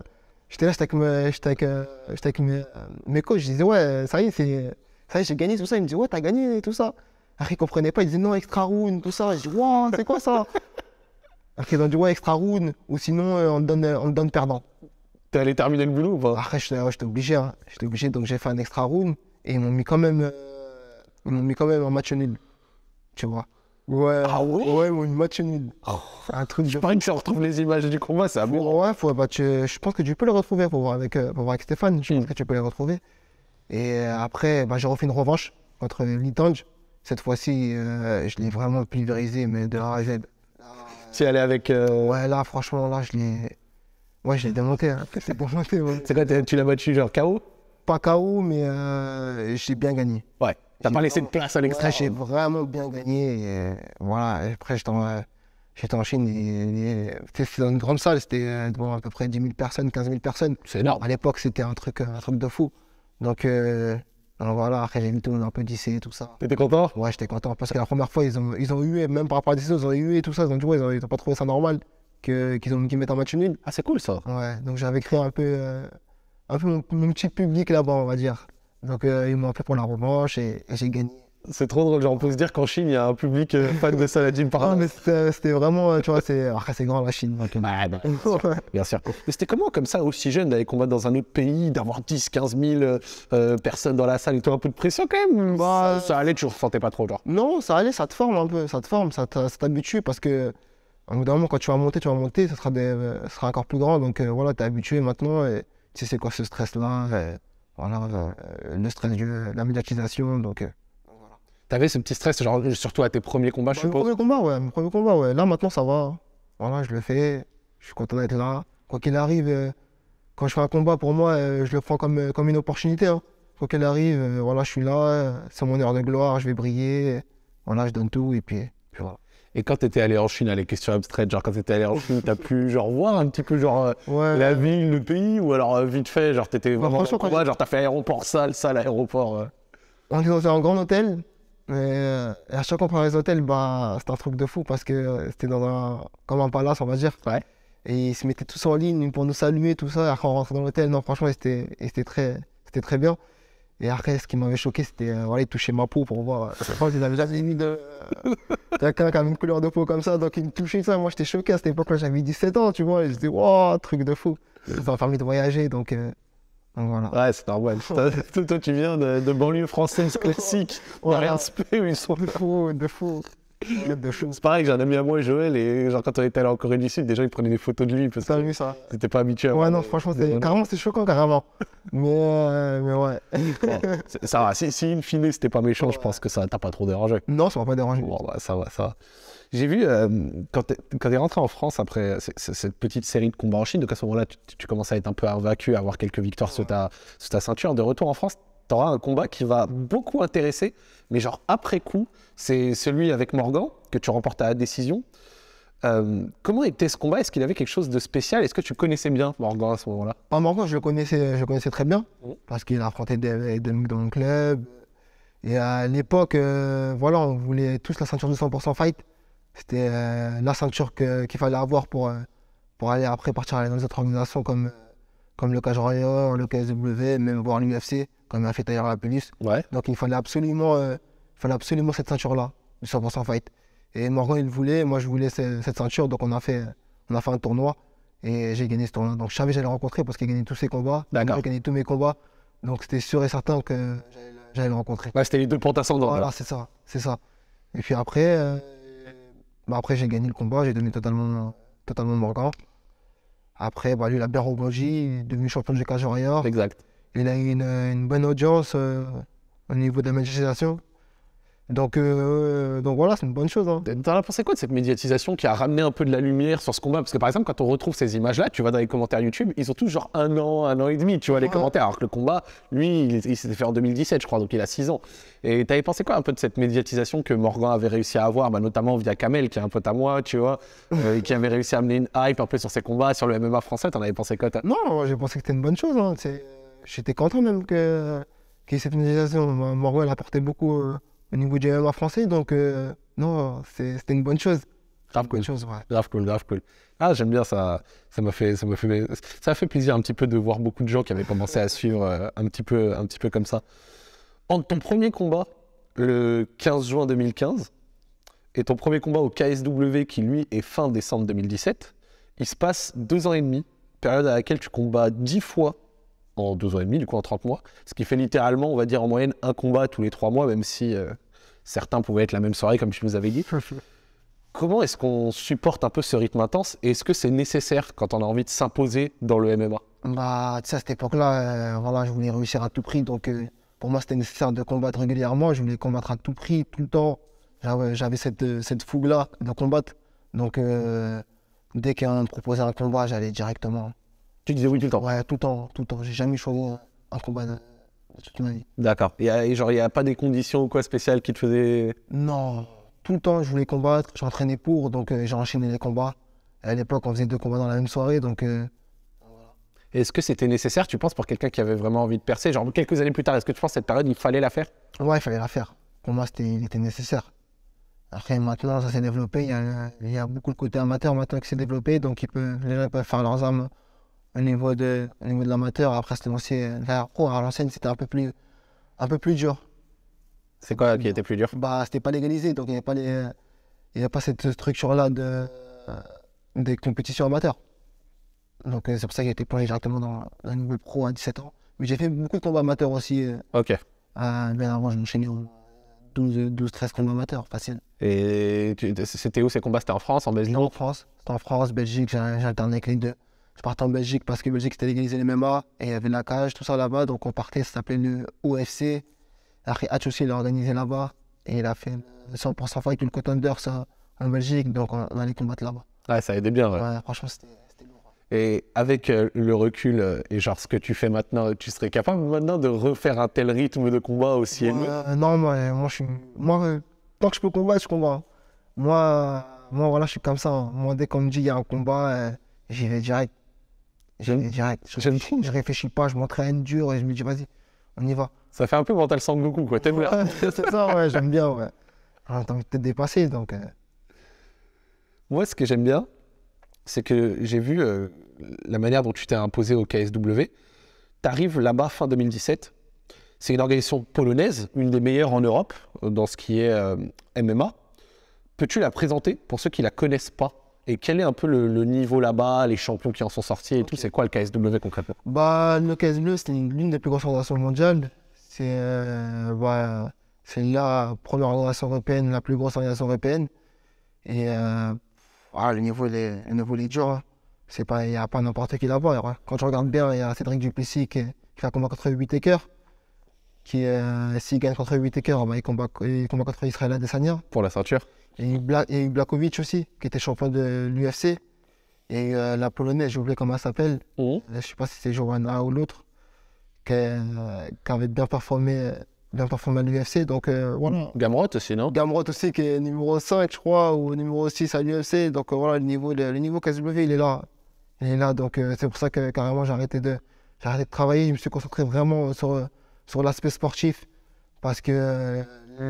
J'étais là, j'étais avec, euh, euh, mes, coachs, je disais, ouais, ça y est, c'est, ça y est, j'ai gagné, tout ça. Ils me disaient, ouais, t'as gagné, tout ça. Après, ils comprenaient pas, ils disaient, non, extra round, tout ça. Je dis, ouais c'est quoi ça Après, ils ont dit, ouais, extra round, ou sinon, euh, on, le donne, on donne perdant. T'es allé terminer le boulot ou pas Après, j'étais, obligé, hein. j'étais obligé, donc j'ai fait un extra round, et ils m'ont mis quand même, euh, ils m'ont mis quand même un match nul, tu vois. Ouais. Ah ouais Ouais, une match nul. Oh. Un truc je parie que si on retrouve les images du combat, c'est amoureux. Ouais, faut, bah, tu... je pense que tu peux les retrouver pour voir avec, euh, pour voir avec Stéphane. Je pense hmm. que tu peux les retrouver. Et euh, après, bah, j'ai refait une revanche contre Litange. Cette fois-ci, euh, je l'ai vraiment pulvérisé, mais de A à Z. Tu allé avec. Ouais, là, franchement, là, je l'ai. Ouais, je l'ai démonté. Hein. C'est pour monter. C'est quoi, tu l'as battu genre KO Pas KO, mais j'ai bien gagné. Ouais. T'as pas laissé de place à l'extra J'ai vraiment bien gagné. Euh, voilà, après, j'étais en, euh, Chine. c'était dans une grande salle, c'était euh, à peu près 10 000 personnes, 15 000 personnes. C'est énorme. À l'époque, c'était un truc, un truc de fou. Donc, voilà, après, j'ai vu tout le monde un peu et tout ça. T'étais content Ouais, j'étais content parce que la première fois, ils ont, ils ont hué, même par rapport à des ils ont eu et tout ça. Ils ont dit, ils ont, pas trouvé ça normal qu'ils ont mettent un match nul. Ah, c'est cool ça. Ouais, donc j'avais créé un peu, un peu mon petit public là-bas, on va dire. Donc euh, ils m'ont fait pour la revanche et, j'ai gagné. C'est trop drôle, on peut se dire qu'en Chine, il y a un public euh, fan de Saladin par Non, mais c'était euh, vraiment, tu vois, c'est assez grand la Chine. Donc, bah, bien sûr. Mais c'était comment, comme ça, aussi jeune, d'aller combattre dans un autre pays, d'avoir 10, 15 000 personnes dans la salle et tout, un peu de pression quand même bah, ça, allait, tu ne ressentais pas trop, genre Non, ça allait, ça te forme un peu, ça te forme, ça t'habitue parce que, au bout d'un moment, quand tu vas monter, tu vas monter, ça sera, sera encore plus grand. Donc voilà voilà, t'es habitué maintenant et tu sais, c'est quoi ce stress-là. Voilà, le euh, euh, stress, la médiatisation, donc. Euh, T'avais ce petit stress, genre, surtout à tes premiers combats, je bah, suppose Premier combat, ouais, premier combat, ouais. Là, maintenant, ça va. Voilà, je le fais. Je suis content d'être là. Quoi qu'il arrive, quand je fais un combat, pour moi, je le prends comme, comme une opportunité. Hein. Quoi qu'il arrive, voilà, je suis là. c'est mon heure de gloire, je vais briller. Voilà, je donne tout. Et puis, puis voilà. Et quand tu étais allé en Chine, à les questions abstraites, genre quand tu étais allé en Chine, t'as pu genre voir un petit peu genre euh, la ville, le pays, ou alors euh, vite fait, genre t'étais bah, vraiment quoi, genre t'as fait aéroport sale, sale aéroport. Euh. On était dans un grand hôtel. Et à chaque fois qu'on les hôtels, bah, c'était un truc de fou parce que c'était dans un, comme un palace, on va dire. Et ils se mettaient tous en ligne pour nous saluer, tout ça. Et après, on rentrait dans l'hôtel. Non, franchement, c'était très, très bien. Et après, ce qui m'avait choqué, c'était euh, voilà, ma peau pour voir. Euh, je pense qu'ils avaient jamais mis de. Euh, quelqu'un qui a une couleur de peau comme ça, donc ils me touchaient ça. Moi, j'étais choqué à cette époque-là, j'avais 17 ans, tu vois. Et je dis, waouh, truc de fou. Ça m'a permis de voyager, euh, donc. voilà. Ouais, c'est normal. toi, tu viens de, banlieue française classique. On n'a rien de fou, de fou. C'est pareil, j'en mis à moi et Joël. Et genre, quand on était allé en Corée du Sud, déjà, ils prenaient des photos de lui. parce que vu ça T'étais pas habitué. Ouais, non, franchement, c'est... carrément, c'est choquant, carrément. mais, euh, mais ouais. ça va. Si, si, in fine, c'était pas méchant, je pense que ça t'a pas trop dérangé. Non, ça m'a pas dérangé. Bon, bah, ça va, ça va. J'ai vu, euh, quand tu es rentré en France après euh, cette petite série de combats en Chine, donc à ce moment-là, tu, commences à être un peu invaincu, à avoir quelques victoires ta, sous ta ceinture. De retour en France, auras un combat qui va beaucoup intéresser, mais genre après coup, c'est celui avec Morgan que tu remportes à la décision. Euh, comment était ce combat Est-ce qu'il avait quelque chose de spécial Est-ce que tu connaissais bien Morgan à ce moment-là Morgan, je le connaissais, je connaissais très bien mm. parce qu'il a affronté des, mecs dans le club. Et à l'époque, euh, voilà, on voulait tous la ceinture de 100% fight. C'était euh, la ceinture qu'il fallait avoir pour, pour aller après partir dans les autres organisations comme comme le royal, le KSW, même voir l'UFC, comme a fait tailler la police. Donc il fallait absolument, euh, fallait absolument cette ceinture-là, du 100% fight. Et Morgan, il voulait, moi je voulais cette, ceinture, donc on a fait, on a fait un tournoi et j'ai gagné ce tournoi. Donc je savais que j'allais rencontrer parce qu'il gagnait tous ses combats, il a gagné tous mes combats. Donc c'était sûr et certain que j'allais le rencontrer. Ouais, c'était les deux pentes ascendantes. Voilà, c'est ça, c'est ça. Et puis après, euh, bah, après j'ai gagné le combat, j'ai donné totalement, totalement Morgan. Après, bah, lui, il a bien rebondi, il est devenu champion du Cajun Exact. Il a une, une bonne audience euh, au niveau de la manifestation. Donc, euh, euh, donc voilà, c'est une bonne chose. Hein. T'en as pensé quoi de cette médiatisation qui a ramené un peu de la lumière sur ce combat Parce que par exemple, quand on retrouve ces images-là, tu vas dans les commentaires YouTube, ils ont tous genre un an, un an et demi, tu vois, les commentaires. Alors que le combat, lui, il, s'était fait en 2017, je crois, donc il a 6 ans. Et t'avais pensé quoi un peu de cette médiatisation que Morgan avait réussi à avoir, bah, notamment via Kamel, qui est un pote à moi, tu vois, euh, et qui avait réussi à amener une hype un peu sur ses combats, sur le MMA français T'en avais pensé quoi Non, j'ai pensé que c'était une bonne chose. Hein. J'étais content même que cette médiatisation. Morgan, elle apportait beaucoup au niveau du MMA français. Donc, euh, non, c'était une bonne chose. Grave cool. ouais. Grave cool, grave cool. Ah, j'aime bien ça. Ça m'a fait, ça fait, ça fait plaisir un petit peu de voir beaucoup de gens qui avaient commencé à suivre euh, un petit peu, un petit peu comme ça. Entre ton premier combat le 15 juin 2015 et ton premier combat au KSW qui lui est fin décembre 2017, il se passe deux ans et demi, période à laquelle tu combats dix fois en deux ans et demi, du coup en 30 mois, ce qui fait littéralement, on va dire en moyenne, un combat tous les trois mois, même si euh, certains pouvaient être la même soirée, comme je vous avais dit. Comment est-ce qu'on supporte un peu ce rythme intense et est-ce que c'est nécessaire quand on a envie de s'imposer dans le MMA Bah, à cette époque-là, euh, voilà, je voulais réussir à tout prix, donc euh, pour moi, c'était nécessaire de combattre régulièrement. Je voulais combattre à tout prix, tout le temps. J'avais cette, euh, cette fougue-là de combattre. Donc, dès qu'on me proposait un combat, j'allais directement. Tu disais oui tout le temps Ouais, tout le temps, tout le temps. J'ai jamais choisi hein, un combat D'accord. Euh, genre, il n'y a pas des conditions ou quoi spéciales qui te faisaient. Non. Tout le temps, je voulais combattre, j'entraînais pour, donc euh, j'ai enchaîné les combats. À l'époque, on faisait deux combats dans la même soirée, donc. Euh, est-ce que c'était nécessaire, tu penses, pour quelqu'un qui avait vraiment envie de percer Genre, quelques années plus tard, est-ce que tu penses que cette période, il fallait la faire Ouais, il fallait la faire. Pour moi, c'était, il était nécessaire. Après, maintenant, ça s'est développé. Il y, a, beaucoup de côté amateur maintenant qui s'est développé, donc il les gens peuvent faire leurs armes au niveau de, niveau de l'amateur. Après, c'était l'ancien, vers pro, à l'ancienne, c'était un peu plus, un peu plus dur. C'est quoi qui bah, était plus dur Bah, c'était pas légalisé, donc il n'y a pas les, il y pas cette structure-là de, euh, des compétitions amateurs. Donc euh, c'est pour ça qu'il j'ai été plongé directement dans la niveau pro à 17 ans. Mais j'ai fait beaucoup de combats amateurs aussi. Euh, ok. bien avant, j'ai enchaîné 12-13 combats amateurs, facile. Et c'était où ces combats C'était en France, en Belgique En France, c'était en France, Belgique, j'ai alterné avec les deux. On en Belgique parce que Belgique c'était légalisé les MMA et il y avait la cage, tout ça là-bas. Donc on partait, ça s'appelait le OFC. Après, Hatch aussi l'a organisé là-bas et il a fait 100% fight une contender ça, en Belgique. Donc on, allait combattre là-bas. Ouais, ça aidait bien. Ouais. franchement, c'était. lourd. Et avec euh, le recul euh, et genre ce que tu fais maintenant, tu serais capable maintenant de refaire un tel rythme de combat aussi Non, moi, moi, je suis... moi euh, tant que je peux combattre, je combat. Moi, moi voilà, je suis comme ça. Hein. Moi, dès qu'on me dit qu'il y a un combat, j'y vais direct. Direct. Je, réfléchis pas, je m'entraîne dur et je me dis, vas-y, on y va. Ça fait un peu mental sans Goku, quoi. T'aimes bien. c'est ça, ouais, j'aime bien, ouais. Ah, t'as envie de te dépasser, donc. Euh. Moi, ce que j'aime bien, c'est que j'ai vu euh, la manière dont tu t'es imposé au KSW. arrives là-bas fin 2017. C'est une organisation polonaise, une des meilleures en Europe euh, dans ce qui est MMA. Peux-tu la présenter pour ceux qui la connaissent pas et quel est un peu le, niveau là-bas, les champions qui en sont sortis et tout C'est quoi le KSW concrètement bah, Le KSW, c'est l'une des plus grosses organisations mondiales. Euh, bah, c'est la première organisation européenne, la plus grosse organisation européenne. Et euh, ah, le niveau, les est, le niveau, Il n'y hein. a pas n'importe qui là-bas. Quand je regarde bien, il y a Cédric Duplessis qui, qui a combat contre 8 qui euh, s'il gagne contre Whitaker, bah, il, combat, combat contre Israël Adesanya. Pour la ceinture. Et Bla il aussi, qui était champion de l'UFC. Et euh, la polonaise, j'ai oublié comment elle s'appelle. Mmh. Euh, je ne sais pas si c'est Joanna ou l'autre, qui, qui, avait bien performé, bien performé à l'UFC. Donc voilà. Gamrot aussi, non Gamrot aussi, qui est numéro 5, je crois, ou numéro 6 à l'UFC. Donc voilà, le niveau, le, niveau il est là. Il est là. Donc c'est pour ça que carrément, j'ai arrêté de, arrêté de travailler. Je me suis concentré vraiment sur sur l'aspect sportif, parce que euh,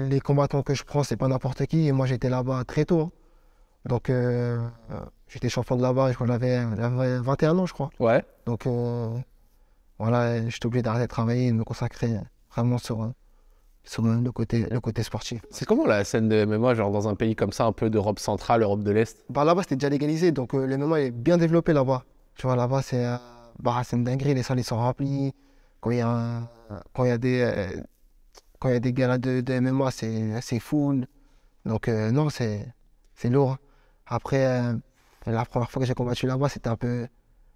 les combattants que je prends, c'est pas n'importe qui. Et moi, j'étais là-bas très tôt. Hein. Donc, euh, euh, j'étais champion de là-bas, j'avais 21 ans, je crois. Ouais. Donc, euh, voilà, j'étais obligé d'arrêter de travailler et de me consacrer vraiment sur, sur le, côté, le côté sportif. C'est comment la scène de MMA, genre dans un pays comme ça, un peu d'Europe centrale, Europe de l'Est bah, Là-bas, c'était déjà légalisé, donc le MMA est bien développé là-bas. Tu vois, là-bas, c'est bah, une dinguerie, les salles ils sont remplies quand il y a, des, euh, quand de, MMA, c'est fou. Donc euh, non, c'est lourd. Après, euh, la première fois que j'ai combattu là-bas, c'était un peu,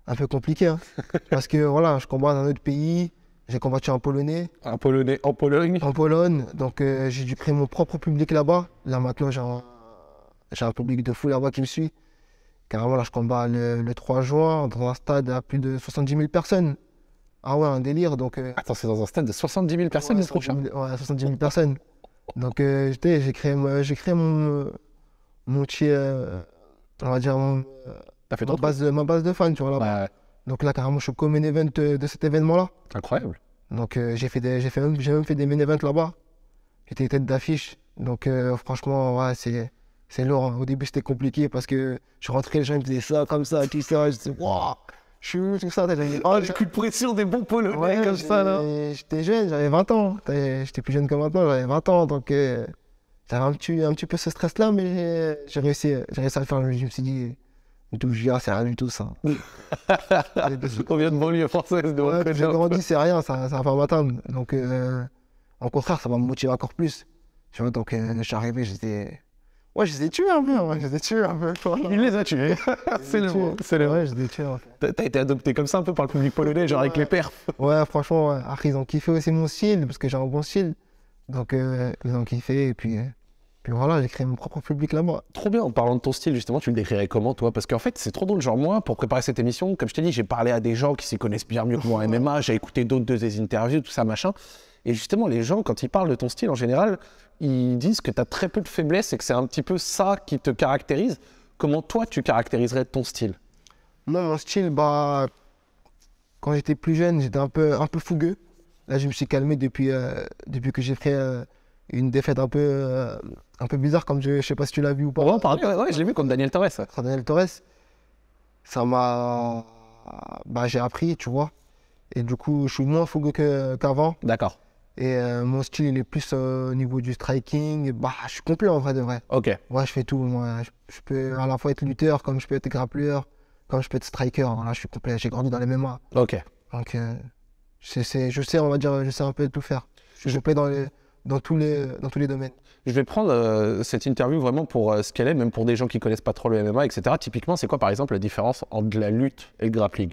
un peu compliqué. Hein. Parce que voilà, je combats dans un autre pays. J'ai combattu en polonais. En polonais, en Pologne En Pologne. Donc j'ai dû créer mon propre public là-bas. Là maintenant, j'ai un, public de fou là-bas qui me suit. Carrément, là, je combats le, le, 3 juin dans un stade à plus de 70 000 personnes. Ah ouais, un délire. Donc, euh, Attends, c'est dans un stand de 70 000 personnes ouais, le hein. ouais, 70 000 personnes. Donc, euh, j'ai créé, mon, euh, mon petit, on va dire, fait ma, base, ma base de fans, tu vois. Là. Donc là, carrément, je suis comme main event de cet événement-là. Incroyable. Donc, j'ai, fait des, j'ai, fait même, fait des main events là-bas. J'étais tête d'affiche. Donc, franchement, ouais, c'est, c'est lourd. Hein. Au début, c'était compliqué parce que je rentrais, les gens ils me faisaient ça, comme ça, tout ça. Je disais, waouh! chou, tout ça. Oh, de pression des bons polos, ouais, comme ça, là. J'étais jeune, j'avais 20 ans. J'étais plus jeune que maintenant, j'avais 20 ans. Donc, euh, j'avais un petit, un petit peu ce stress-là, mais euh, j'ai réussi, réussi à le faire. Je me suis dit, du tout ah, c'est rien du tout, ça. On vient de banlieue française, de ouais, J'ai grandi, c'est rien, ça, ça va pas m'atteindre. Donc, euh, au contraire, ça va me motiver encore plus. Tu vois, donc, euh, je suis arrivé, j'étais Ouais, je les ai tués un peu, un peu. Il les a tués. c'est le mot. C'est le je les ai tués. T'as été adopté comme ça un peu par le public polonais, genre avec les perfs. Ouais, franchement, Ah, ils ont kiffé aussi mon style, parce que j'ai un bon style. Donc, euh, ils ont kiffé, et puis. Euh, puis voilà, j'ai créé mon propre public là-bas. Trop bien. En parlant de ton style, justement, tu le décrirais comment, toi Parce qu'en fait, c'est trop drôle. Genre, moi, pour préparer cette émission, comme je t'ai dit, j'ai parlé à des gens qui s'y connaissent bien mieux que moi en MMA. J'ai écouté d'autres des interviews, tout ça, machin. Et justement, les gens, quand ils parlent de ton style, en général, ils disent que tu as très peu de faiblesses et que c'est un petit peu ça qui te caractérise. Comment toi, tu caractériserais ton style Moi, mon style, bah, quand j'étais plus jeune, j'étais un peu, un peu fougueux. Là, je me suis calmé depuis, euh, depuis que j'ai fait euh, une défaite un peu, euh, un peu bizarre, comme je, ne sais pas si tu l'as vu ou pas. Oui, je l'ai vu comme Daniel Torres. Daniel Torres, ça m'a. Bah, j'ai appris, tu vois. Et du coup, je suis moins fougueux qu'avant. D'accord. Et euh, mon style, il est plus euh, au niveau du striking. Bah, je suis complet en vrai de vrai. Ok. Ouais, je fais tout. Moi, je, peux à la fois être lutteur, comme je peux être grappleur, comme je peux être striker. Là, je suis complet. J'ai grandi dans les MMA, Ok. Donc, euh, je sais, on va dire, je sais un peu tout faire. Je suis dans les, dans tous les, dans tous les domaines. Je vais prendre cette interview vraiment pour ce qu'elle est, même pour des gens qui connaissent pas trop le MMA, etc. Typiquement, c'est quoi par exemple la différence entre la lutte et le grappling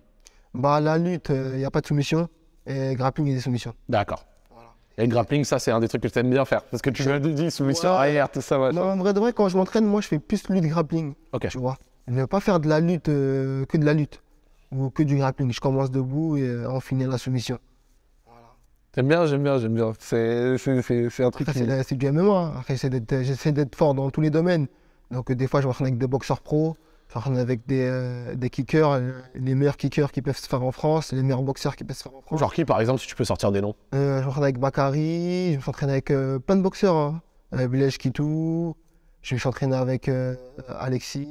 Bah la lutte, il n'y a pas de soumission, et grappling, il y a des soumissions. D'accord. Et le grappling, ça, c'est un des trucs que aimes bien faire. Parce que tu viens de dire soumission arrière, tout ça. Non, en vrai, vrai, quand je m'entraîne, moi, je fais plus lutte grappling. Ok. Tu vois. Ne pas faire de la lutte euh, que de la lutte ou que du grappling. Je commence debout et euh, on finit la soumission. Voilà. J'aime bien, j'aime bien, j'aime bien. C'est, un truc. Qui... C'est, euh, du MMA. J'essaie d'être fort dans tous les domaines. Donc, des fois, je m'entraîne avec des boxeurs pros. Je Enfin, avec des, avec euh, des, kickers, euh, les meilleurs kickers qui peuvent se faire en France, les meilleurs boxeurs qui peuvent se faire en France. Genre qui, par exemple, si tu peux sortir des noms euh, Je m'entraîne avec Bakari, je m'entraîne avec euh, plein de boxeurs. Hein. Bilej Kitou, je m'entraîne avec Alexis,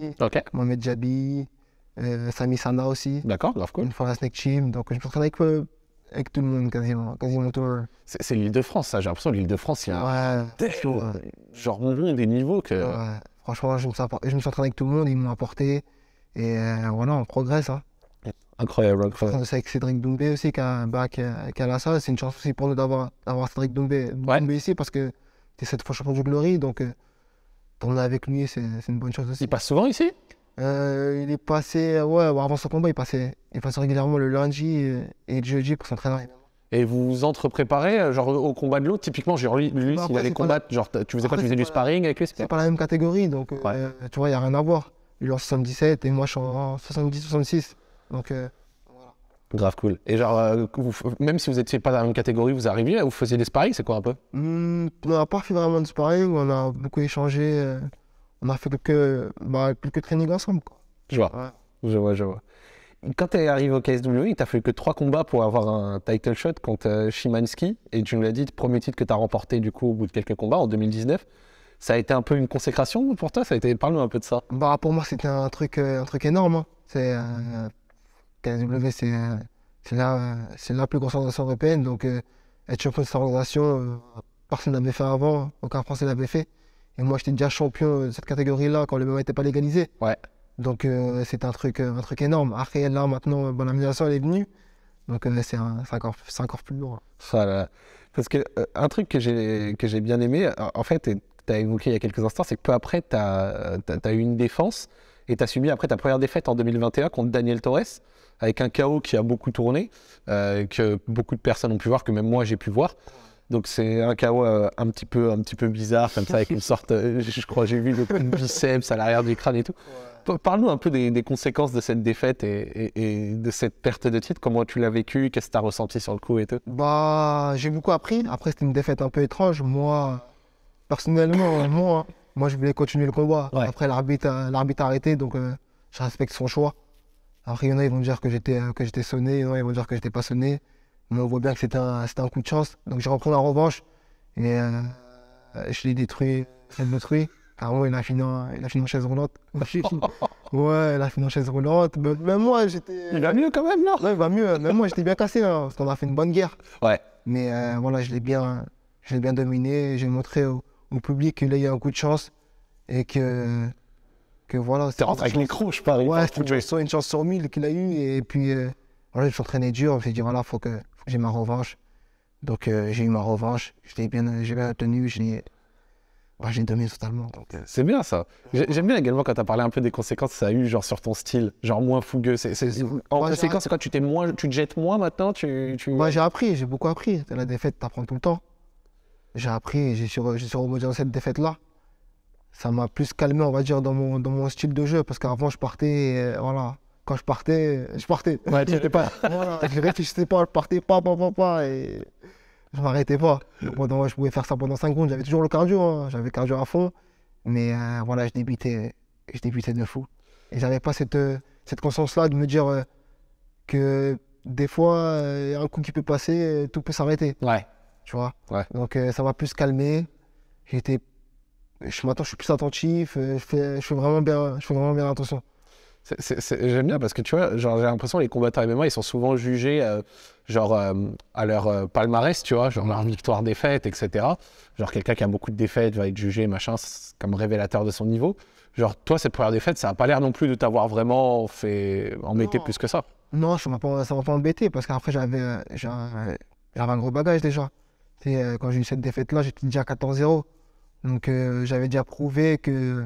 Mohamed Jabi, Sami Sana aussi. D'accord, grave cool. Une fois la Snake Team, donc je m'entraîne avec, avec, tout le monde quasiment. quasiment tout C'est l'île de France, ça. J'ai l'impression que l'île de France, il y a ouais, un... Hein. ouais. genre des niveaux que. Franchement, je me, suis, entraîné avec tout le monde, ils m'ont apporté. Et euh, voilà, on progresse. Hein. Incroyable, incroyable. C'est avec Cédric Doumbé aussi qui a, un euh, la salle. C'est une chance aussi pour nous d'avoir Cédric Doumbé, ici parce que tu es cette fois champion du Glory. Donc, euh, tourner avec lui, c'est une bonne chose aussi. Il passe souvent ici Il est passé, ouais, avant son combat, il passait, il passait régulièrement le lundi et le jeudi pour s'entraîner et vous vous entrepréparez euh, genre au combat de l'autre typiquement genre lui, bah, s'il allait combattre genre tu faisais tu faisais du sparring avec lui c'est pas la même catégorie donc euh, tu vois il y a rien à voir lui en 77 et moi je suis en 70 66 donc euh, grave cool et genre même si vous n'étiez pas dans la même catégorie vous arriviez vous faisiez des sparring c'est quoi un peu hmm, on n'a pas fait vraiment de sparring on a beaucoup échangé on a fait quelques bah, que trainings ensemble je vois je vois je vois quand tu es arrivé au KSW, il t'a fallu que trois combats pour avoir un title shot contre euh, Shimansky. Et tu nous l'as dit, premier titre que tu as remporté du coup au bout de quelques combats en 2019. Ça a été un peu une consécration pour toi ça a été... Parle-nous un peu de ça. Bah, pour moi, c'était un truc, euh, un truc énorme. Hein. C'est, euh, KSW, c'est, la, plus grosse organisation européenne. Donc, être champion de cette organisation, personne n'avait fait avant, hein. aucun Français l'avait fait. Et moi, j'étais déjà champion de cette catégorie-là quand le MMA n'était pas légalisé. Ouais. Donc euh, c'est un truc, euh, un truc énorme. Après, là maintenant, euh, bon, la elle est venue. Donc c'est encore, encore, plus lourd. Parce que un truc que j'ai j'ai bien aimé, en fait, et tu as évoqué il y a quelques instants, c'est que peu après, tu as, eu une défense et tu as subi après ta première défaite en 2021 contre Daniel Torres, avec un chaos qui a beaucoup tourné, que beaucoup de personnes ont pu voir, que même moi j'ai pu voir. Donc c'est un chaos un, petit peu, un petit peu bizarre, comme ça, avec une sorte, je crois j'ai vu le biceps à l'arrière du crâne et tout. Parle-nous un peu des, conséquences de cette défaite et, de cette perte de titre. Comment tu l'as vécu Qu'est-ce que tu as ressenti sur le coup et tout Bah, j'ai beaucoup appris. Après, c'était une défaite un peu étrange. Moi, personnellement, euh, moi, hein, moi, je voulais continuer le combat. Après, euh, l'arbitre a arrêté, donc euh, je respecte son choix. Après, il y en a, ils vont dire que j'étais que j'étais sonné, il y en a, ils vont dire que j'étais pas sonné. Mais on voit bien que c'était un, coup de chance. Donc j'ai repris la revanche et je l'ai détruit, détruit. Ah ouais, il a fini en, il a fini en chaise roulante. ouais, il a fini en chaise roulante. Mais, même moi, j'étais. Il va mieux quand même, là Ouais, il va mieux. Même moi, j'étais bien cassé, hein, parce qu'on a fait une bonne guerre. Ouais. Mais euh, voilà, je l'ai bien, je bien dominé. J'ai montré au, au public qu'il a eu un coup de chance et que. que voilà. T'es rentré avec les je parie Ouais, c'était une, une chance sur mille qu'il a eu. Et puis, euh, voilà, je suis entraîné dur. J'ai dit, voilà, faut que, faut que j'ai ma revanche. Donc, euh, j'ai eu ma revanche. J'ai bien, bien tenu. Bah, j'ai dominé totalement. Euh, c'est bien ça. J'aime bien également quand tu as parlé un peu des conséquences que ça a eu genre sur ton style, genre moins fougueux. C'est, en conséquence, c'est quoi Tu t'es moins, tu te jettes moins maintenant tu, tu... Moi j'ai appris, j'ai beaucoup appris. La défaite, apprends tout le temps. J'ai appris, j'ai sur, j'ai dans cette défaite-là. Ça m'a plus calmé, on va dire, dans mon, dans mon style de jeu, parce qu'avant je partais, euh, voilà. Quand je partais, je partais. Ouais, tu pas. je réfléchissais pas, je partais, pas, pas, pas, pas. Et je m'arrêtais pas. Pendant, je pouvais faire ça pendant 5 secondes, j'avais toujours le cardio, hein. j'avais cardio à fond. Mais euh, voilà, je débutais, de fou. Et j'avais pas cette, euh, cette conscience-là de me dire euh, que des fois, il y a un coup qui peut passer, tout peut s'arrêter. Ouais. Tu vois Donc ça m'a plus calmé. J'étais. Je, maintenant, je suis plus attentif, je vraiment je fais vraiment bien attention. J'aime bien parce que tu vois, j'ai l'impression les combattants MMA ils sont souvent jugés euh, genre euh, à leur euh, palmarès, tu vois, genre leur victoire défaite, etc. Genre quelqu'un qui a beaucoup de défaites va être jugé machin comme révélateur de son niveau. Genre toi cette première défaite, ça a pas l'air non plus de t'avoir vraiment fait embêter plus que ça. Non, ça ne m'a pas embêté parce qu'après j'avais j'avais un gros bagage déjà. quand j'ai eu cette défaite là, j'étais déjà 14-0. Donc j'avais déjà prouvé que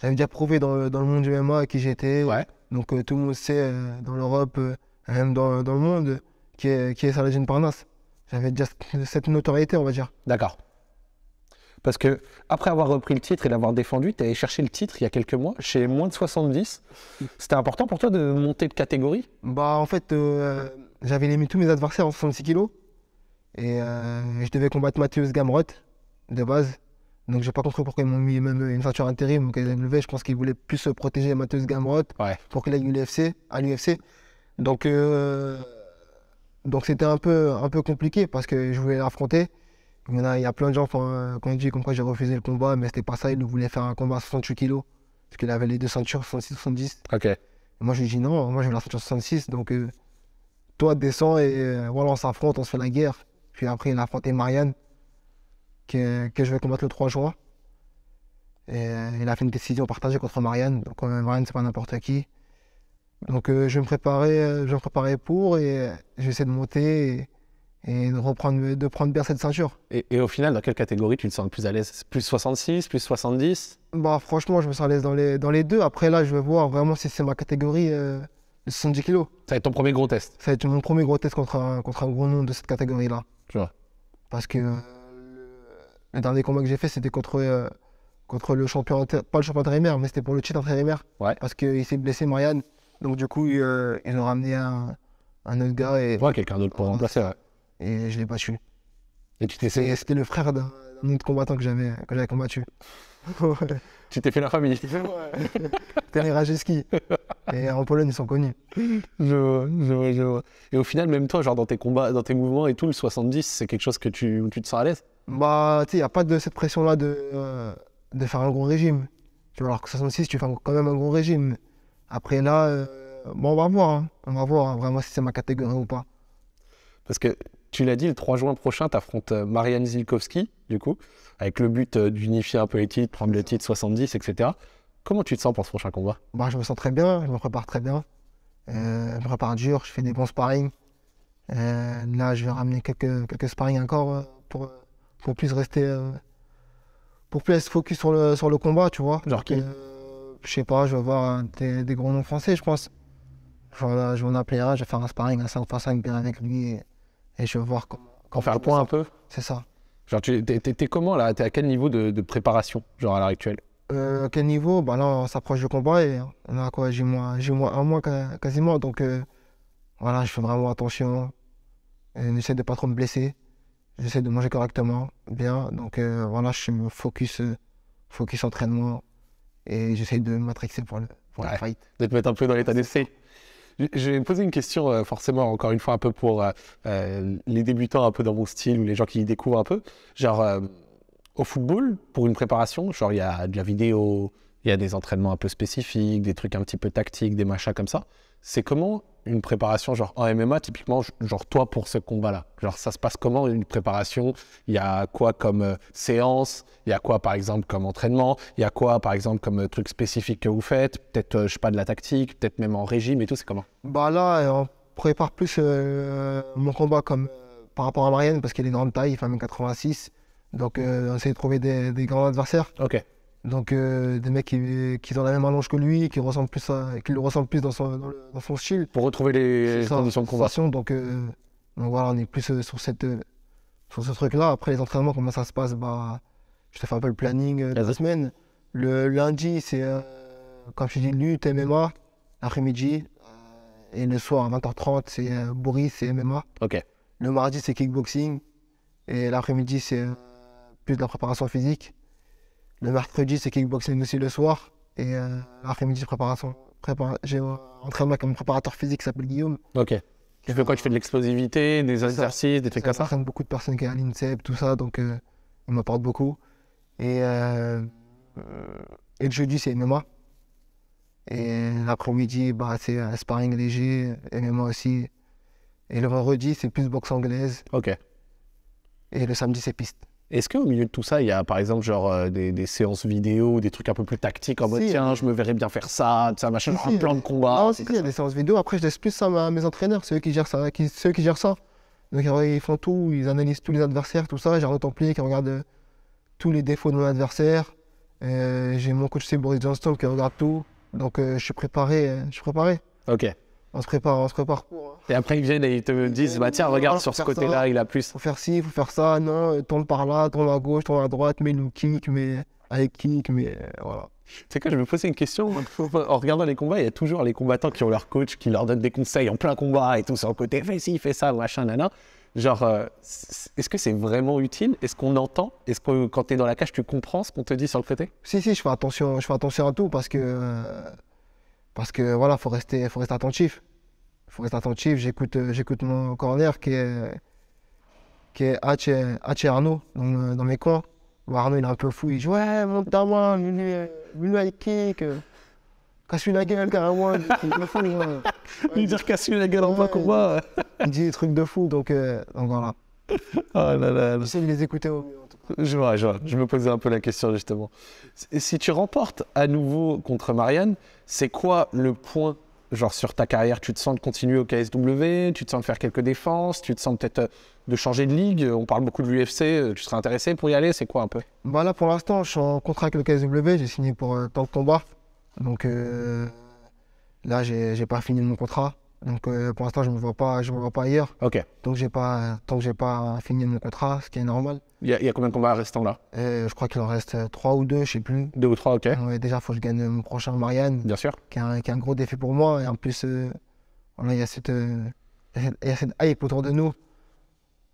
j'avais déjà prouvé dans le, monde du MMA qui j'étais. Ouais. Donc euh, tout le monde sait euh, dans l'Europe, euh, même dans, le monde, qui est, qui est J'avais déjà cette notoriété, on va dire. D'accord. Parce que après avoir repris le titre et l'avoir défendu, tu avais cherché le titre il y a quelques mois, chez moins de 70. C'était important pour toi de monter de catégorie Bah en fait, j'avais mis tous mes adversaires en 66 kilos. Et je devais combattre Mathieu Gamrot, de base. Donc j'ai pas compris pourquoi ils m'ont mis même une ceinture intérim levé, Je pense qu'ils voulaient plus se protéger Mathieu Gamrot pour qu'il aille l'UFC, à l'UFC. Donc euh, donc c'était un peu un peu compliqué parce que je voulais l'affronter. Il y en a, il y a plein de gens qui ont, euh, dit que j'ai refusé le combat, mais c'était pas ça. Il voulait faire un combat à 68 kilos parce qu'il avait les deux ceintures 66 70. Ok. moi je lui dis non, moi j'ai la ceinture 66, donc euh, toi descends et voilà on s'affronte, on se fait la guerre. Puis après il a affronté Marianne que, je vais combattre le 3 juin. Et euh, il a fait une décision partagée contre Marianne. Donc euh, Marianne, c'est pas n'importe qui. Donc euh, je, vais me préparer, je me préparer pour et j'essaie de monter et, de, reprendre, de prendre bien cette ceinture. Et, au final, dans quelle catégorie tu te sens le plus à l'aise Plus 66, plus 70 Bah franchement, je me sens à l'aise dans les, dans les deux. Après là, je vais voir vraiment si c'est ma catégorie de 70 kg. Ça va être ton premier gros test Ça va être mon premier gros test contre un, contre un gros nom de cette catégorie-là. tu vois. Parce que le dernier combat que j'ai fait, c'était contre, euh, contre le champion, pas le champion intérimaire, mais c'était pour le titre intérimaire. Parce qu'il s'est blessé, Marianne. Donc, du coup, euh, ils ont ramené un, autre gars. Et... Ouais, quelqu'un d'autre pour remplacer, Et je l'ai pas Et tu t'es C'était le frère d'un autre combattant que j'avais combattu. tu t'es fait la famille. Terry Rajeski. Et en Pologne, ils sont connus. Je vois, je je Et au final, même toi, genre dans tes combats, dans tes mouvements et tout, le 70, c'est quelque chose que tu, où tu te sens à l'aise bah, tu il n'y a pas de cette pression-là de, euh, de faire un gros régime. Tu alors que 66, tu fais quand même un gros régime. Après là, euh, bon, on va voir. Hein. On va voir vraiment si c'est ma catégorie ou pas. Parce que tu l'as dit, le 3 juin prochain, tu affrontes euh, Marianne Zilkowski, du coup, avec le but d'unifier un peu les titres, prendre le titre 70, etc. Comment tu te sens pour ce prochain combat bah, Je me sens très bien, je me prépare très bien. je me prépare dur, je fais des bons sparring. là, je vais ramener quelques, quelques sparring encore pour pour plus rester. Euh, pour plus se focus sur le, sur le combat, tu vois. Genre qui euh, Je sais pas, je vais voir des, des, gros noms français, je pense. je vais en appeler un, je vais faire un sparring un 5 5 bien avec lui et, je vais voir comment. faire le point un peu C'est ça. Genre, tu es, comment là T'es à quel niveau de, préparation, genre à l'heure actuelle euh, à quel niveau bah là, on s'approche du combat et on a quoi J'ai moins, un mois quasiment. Donc voilà, je fais vraiment attention. J'essaie de pas trop me blesser. J'essaie de manger correctement, bien. Donc euh, voilà, je me focus, euh, focus entraînement et j'essaie de m'attrixer pour, le, la fight. De te mettre un peu dans l'état d'essai. Je vais me poser une question, euh, forcément, encore une fois, un peu pour les débutants, un peu dans mon style, ou les gens qui y découvrent un peu. Genre, au football, pour une préparation, genre, il y a de la vidéo, il y a des entraînements un peu spécifiques, des trucs un petit peu tactiques, des machins comme ça. C'est comment une préparation, genre en MMA, typiquement, genre toi pour ce combat-là Genre ça se passe comment une préparation Il y a quoi comme euh, séance Il y a quoi par exemple comme entraînement Il y a quoi par exemple comme euh, truc spécifique que vous faites Peut-être, euh, je sais pas, de la tactique, peut-être même en régime et tout, c'est comment Bah là, on prépare plus mon combat comme par rapport à Marianne parce qu'elle est grande taille, femme fait 86 Donc on essaie de trouver des grands adversaires. Ok. Donc euh, des mecs qui, ont la même allonge que lui, qui ressemblent plus qui le ressemblent plus dans son, style. Pour retrouver les, conditions de combat. Donc, euh, donc, voilà, on est plus euh, sur sur ce truc-là. Après les entraînements, comment ça se passe Bah, je te fais un peu le planning de la semaine. Le lundi, c'est comme je dis lutte MMA l'après-midi et le soir à 20h30 c'est Boris et MMA. Ok. Le mardi c'est kickboxing et l'après-midi c'est plus de la préparation physique. Le mercredi, c'est kickboxing aussi le soir. Et euh, l'après-midi, préparation. J'ai un entraînement comme préparateur physique qui s'appelle Guillaume. Ok. Tu fais quoi Tu fais de l'explosivité, des exercices, des trucs comme ça J'entraîne beaucoup de personnes qui à l'INSEP, tout ça, donc euh, on m'apporte beaucoup. Et, euh, et le jeudi, c'est MMA. Et l'après-midi, bah, c'est un euh, sparring léger, MMA aussi. Et le vendredi, c'est plus boxe anglaise. Ok. Et le samedi, c'est piste. Est-ce qu'au milieu de tout ça, il y a par exemple genre euh, des, séances vidéo, des trucs un peu plus tactiques en mode tiens, je me verrais bien faire ça, ça machin, chaîne un plan de combat Non, si, il y a des séances vidéo. Après, je laisse plus ça à mes entraîneurs, ceux qui gèrent ça. Qui, ceux qui gèrent ça. Donc ils font tout, ils analysent tous les adversaires, tout ça. J'ai un templier qui regarde euh, tous les défauts de mon adversaire. Euh, j'ai mon coach, c'est Boris Johnston, qui regarde tout. Donc je suis préparé. je suis préparé. Ok. On se prépare, on se prépare pour. Hein. Et après, ils viennent et ils te disent, bah tiens, regarde, sur ce côté-là, il a plus. Faut faire ci, faut faire ça, non, euh, tourne par là, tourne à gauche, tourne à droite, mets nous kick, mais avec kick, mais euh, voilà. sais quoi, je me posais une question. En regardant les combats, il y a toujours les combattants qui ont leur coach, qui leur donne des conseils en plein combat et tout sur le côté. Fais ci, fais ça, machin, nana. Genre, euh, est-ce que c'est vraiment utile Est-ce qu'on entend Est-ce que quand tu es dans la cage, tu comprends ce qu'on te dit sur le côté Si, si, je fais attention, je fais attention à tout parce que. Parce que voilà, faut rester, faut rester attentif. Faut rester attentif. J'écoute, euh, j'écoute mon corner qui est, qui est et, Arnaud dans, euh, mes coins. Arnaud, il est un peu fou. Il dit Ouais, monte à moi, lui, a kick. Casse-lui la gueule, carrément. Il fou. Hein. dire casse-lui la gueule en bas combat. il dit des trucs de fou, donc, euh, voilà. Oh J'essaie de les écouter au mieux. Je vois, je je me posais un peu la question justement. Si tu remportes à nouveau contre Marianne, c'est quoi le point genre sur ta carrière Tu te sens de continuer au KSW Tu te sens de faire quelques défenses Tu te sens peut-être euh, de changer de ligue On parle beaucoup de l'UFC. Euh, tu serais intéressé pour y aller C'est quoi un peu Bah là pour l'instant, je suis en contrat avec le KSW. J'ai signé pour euh, tant de combat. Donc euh, là, là, j'ai pas fini mon contrat. Donc euh, pour l'instant, je me me vois pas ailleurs. Ok. Donc j'ai pas, tant que j'ai pas fini mon contrat, ce qui est normal. Il y, a, combien de combats restants là euh, Je crois qu'il en reste 3 ou 2, je sais plus. 2 ou 3, ok. Ouais, déjà, il faut que je gagne mon prochain Marianne. Bien sûr. Qui est un, gros défi pour moi. Et en plus, euh, voilà, il y a cette, hype autour de nous.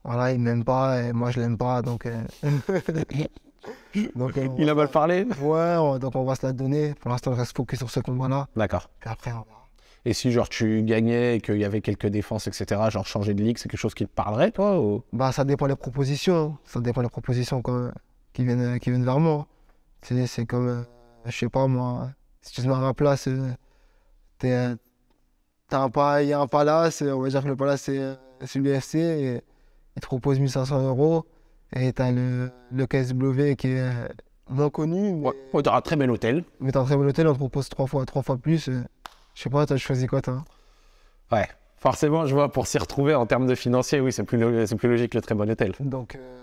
Voilà, il m'aime pas et moi je ne l'aime pas, donc. donc il a mal parlé. Ouais, donc on va se la donner. Pour l'instant, je reste focus sur ce combat-là. D'accord. après, on va et si genre tu gagnais et qu'il y avait quelques défenses, etc., genre changer de ligue, c'est quelque chose qui te parlerait, toi Bah ça dépend des propositions, hein. ça dépend des propositions quand qui viennent, qui viennent vers moi. Tu sais, c'est comme, euh, je sais pas moi, si tu te mets à ma place, euh, euh, il y a un palace, on va dire que le palace c'est, c'est l'UFC, et il te propose 1500 euros, et t'as le, le KSW qui est non connu. Mais... Ouais, t'as un très bel hôtel. Mais t'as un très bel hôtel, on te propose trois fois, trois fois plus. Je sais pas, t'as choisi quoi, toi Ouais, forcément, je vois, pour s'y retrouver en termes de financier, oui, c'est plus, logique plus logique le très bon hôtel. Donc. Euh,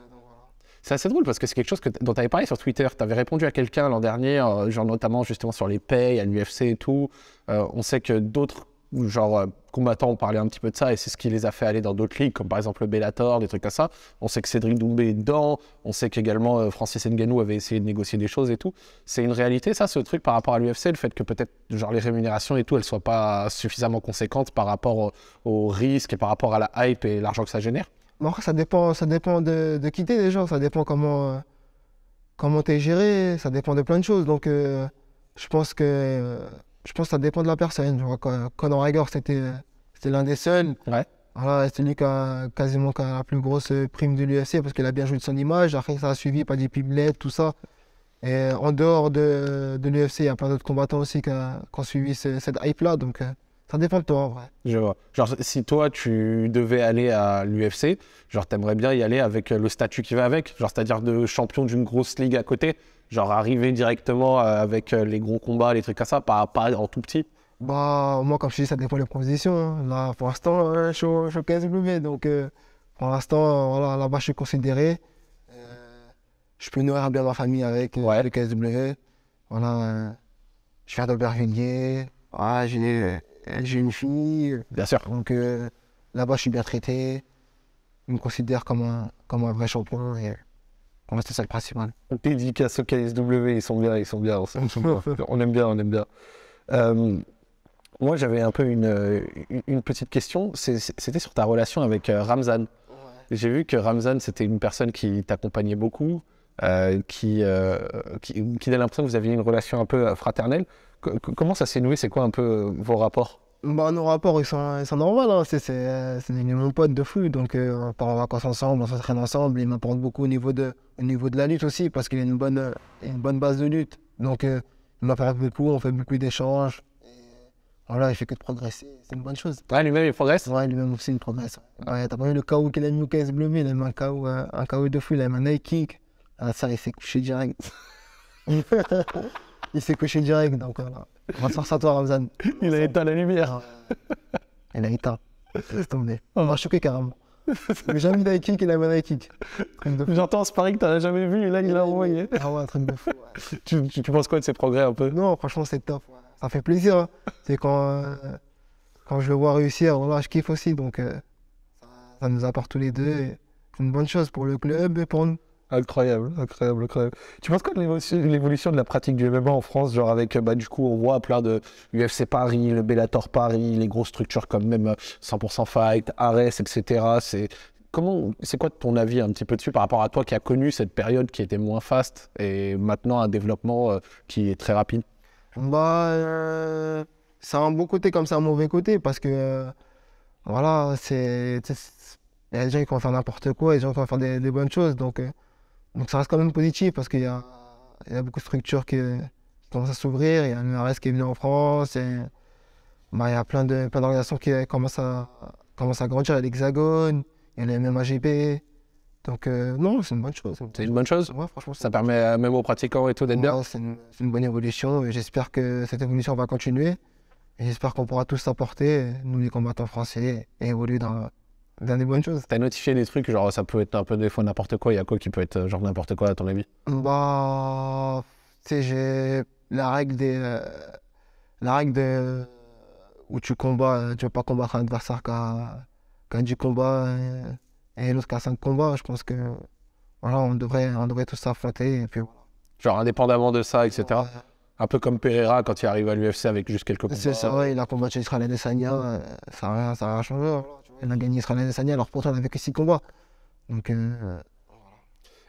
c'est assez drôle parce que c'est quelque chose que dont tu parlé sur Twitter. Tu avais répondu à quelqu'un l'an dernier, euh, genre notamment justement sur les payes, à l'UFC et tout. Euh, on sait que d'autres genre combattants ont parlait un petit peu de ça et c'est ce qui les a fait aller dans d'autres ligues, comme par exemple le Bellator, des trucs comme ça. On sait que Cédric Doumbé est dedans, on sait qu'également euh, Francis Ngannou avait essayé de négocier des choses et tout. C'est une réalité, ça, ce truc par rapport à l'UFC, le fait que peut-être genre les rémunérations et tout, elles soient pas suffisamment conséquentes par rapport aux au risques et par rapport à la hype et l'argent que ça génère. Bon, ça dépend, ça dépend de, de qui t'es gens, ça dépend comment euh, comment t'es géré, ça dépend de plein de choses. Donc euh, je pense que je pense que ça dépend de la personne. Je vois Conor Rigor, c'était l'un des seuls. Ouais. c'est lui qui a quasiment la plus grosse prime de l'UFC parce qu'il a bien joué de son image. Après, ça a suivi, pas des Piblet, tout ça. Et en dehors de, de l'UFC, il y a plein d'autres combattants aussi qui ont, suivi cette hype-là. Donc, euh, ça dépend de toi, en vrai. Je vois. Genre, si toi, tu devais aller à l'UFC, genre, t'aimerais bien y aller avec le statut qui va avec, genre, c'est-à-dire de champion d'une grosse ligue à côté, genre, arriver directement euh, avec euh, les gros combats, les trucs comme ça, pas, en tout petit. Bah, moi, comme je dis, ça dépend des propositions. Hein. Là, pour l'instant, hein, je suis au 15 donc euh, pour l'instant, voilà, là-bas, je suis considéré. je peux nourrir bien ma famille avec ouais. le KSW. Voilà, je fais d'Aubervilliers. Ouais, j'ai j'ai une fille. Bien sûr. Donc euh, là-bas, je suis bien traité. Ils me considèrent comme un, comme un vrai champion. Et euh, c'est ça le principal. Dédicace au KSW, ils sont bien, ils sont bien. on aime bien, on aime bien. Euh, moi, j'avais un peu une, une petite question. C'était sur ta relation avec Ramzan. J'ai vu que Ramzan, c'était une personne qui t'accompagnait beaucoup, qui, qui, qui donnait l'impression que vous aviez une relation un peu fraternelle. Comment ça s'est noué C'est quoi un peu euh, vos rapports bah, nos rapports, ils sont, normaux. Hein. C'est, c'est, euh, c'est mon pote de fou. Donc, euh, on part en vacances ensemble, on s'entraîne ensemble. Il m'apporte beaucoup au niveau, de, au niveau de la lutte aussi, parce qu'il a une bonne, une bonne base de lutte. Donc, euh, peu m'apporte beaucoup, on fait beaucoup d'échanges. Voilà, il fait que de progresser. C'est une bonne chose. Ouais, lui-même, il progresse Ouais, lui-même aussi, il progresse. Ouais, t'as pas vu le KO qu'il a mis au KS il a mis un KO, un de fou, il a mis un Nike. kick. Ah, ça, il s'est couché direct. Il s'est couché direct, donc voilà. Euh, on va te faire toi, Ramzan. Il a éteint la lumière. Ah. Il a éteint. C'est tombé. Ah. On m'a choqué carrément. J'ai jamais d'un kick, il a un kick. J'entends ce pari que tu as jamais vu, et là il l'a envoyé. Ah ouais, un truc de fou. tu, penses quoi de ses progrès un peu Non, franchement c'est top. Ça fait plaisir. Hein. C'est quand, euh, quand je le vois réussir, voilà, je kiffe aussi. Donc euh, ça nous apporte tous les deux. C'est une bonne chose pour le club et pour nous. Incroyable, incroyable, incroyable. Tu penses quoi de l'évolution de la pratique du MMA en France Genre avec, euh, bah, du coup, on voit plein de UFC Paris, le Bellator Paris, les grosses structures comme même 100% euh, Fight, Ares, etc. C'est comment, c'est quoi ton avis un petit peu dessus par rapport à toi qui as connu cette période qui était moins faste et maintenant un développement euh, qui est très rapide Bah, c'est un bon côté comme c'est un mauvais côté parce que, voilà, c'est. Il y a des gens qui vont faire n'importe quoi, et des gens qui vont faire des, des bonnes choses. Donc, donc ça reste quand même positif parce qu'il y, a, beaucoup de structures qui, commencent à s'ouvrir. Il y a l'URS qui est venu en France. Bah, il y a plein d'organisations qui commencent à, à grandir. Il y a l'Hexagone, il y a les MMAGP. Donc euh, non, c'est une bonne chose. C'est une bonne chose Ouais, franchement. Ça permet même aux pratiquants et tout d'être bien C'est une, bonne évolution et j'espère que cette évolution va continuer. Et j'espère qu'on pourra tous s'emporter, nous les combattants français, et évoluer dans, des bonnes choses. T'as notifié des trucs, genre ça peut être un peu des fois n'importe quoi, il y a quoi qui peut être euh, genre n'importe quoi à ton avis Bah, tu sais, j'ai la règle des. Euh, la règle de. Euh, où tu combats, tu vas pas combattre un adversaire qui a, 10 combats et l'autre qui 5 combats. Je pense que. Voilà, on devrait, on devrait tous s'affronter puis Genre indépendamment de ça, etc. Un peu comme Pereira quand il arrive à l'UFC avec juste quelques combats. C'est ça, il a combattu Israël et ça rien, ça rien changé. Hein, elle a gagné Israël Adesanya, alors pourtant elle n'avait que six combats. Donc. Euh,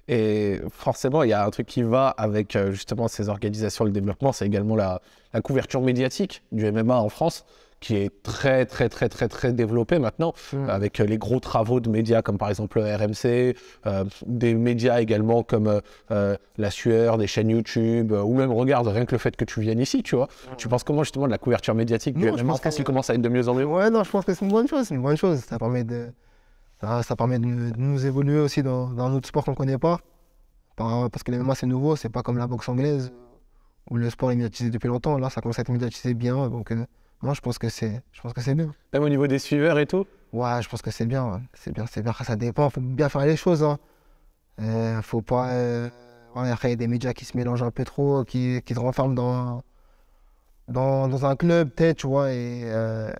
Et forcément, il y a un truc qui va avec euh, justement ces organisations, de développement, c'est également la, la, couverture médiatique du MMA en France qui est très, très, très, très, très développé maintenant, hmm. avec les gros travaux de médias comme par exemple RMC, euh, des médias également comme euh, euh, La Sueur, des chaînes YouTube, ou même regarde, rien que le fait que tu viennes ici, tu vois. Hmm. Tu penses comment justement de la couverture médiatique non, je pense que... commence à être de mieux en mieux Ouais, non, je pense que c'est une bonne chose, une bonne chose. Ça permet de, ça, permet de, nous évoluer aussi dans, dans notre sport qu'on ne connaît pas. Parce que les MMA c'est nouveau, c'est pas comme la boxe anglaise où le sport est médiatisé depuis longtemps. Là, ça commence à être médiatisé bien. Donc, moi, je pense que c'est, je pense que c'est bien. Même au niveau des suiveurs et tout. Ouais, je pense que c'est bien. C'est bien, c'est bien. Ça dépend. Faut bien faire les choses. Hein. Euh, faut pas. il euh, y a des médias qui se mélangent un peu trop, qui, se renferment dans, dans, un club, peut-être, tu vois, et euh,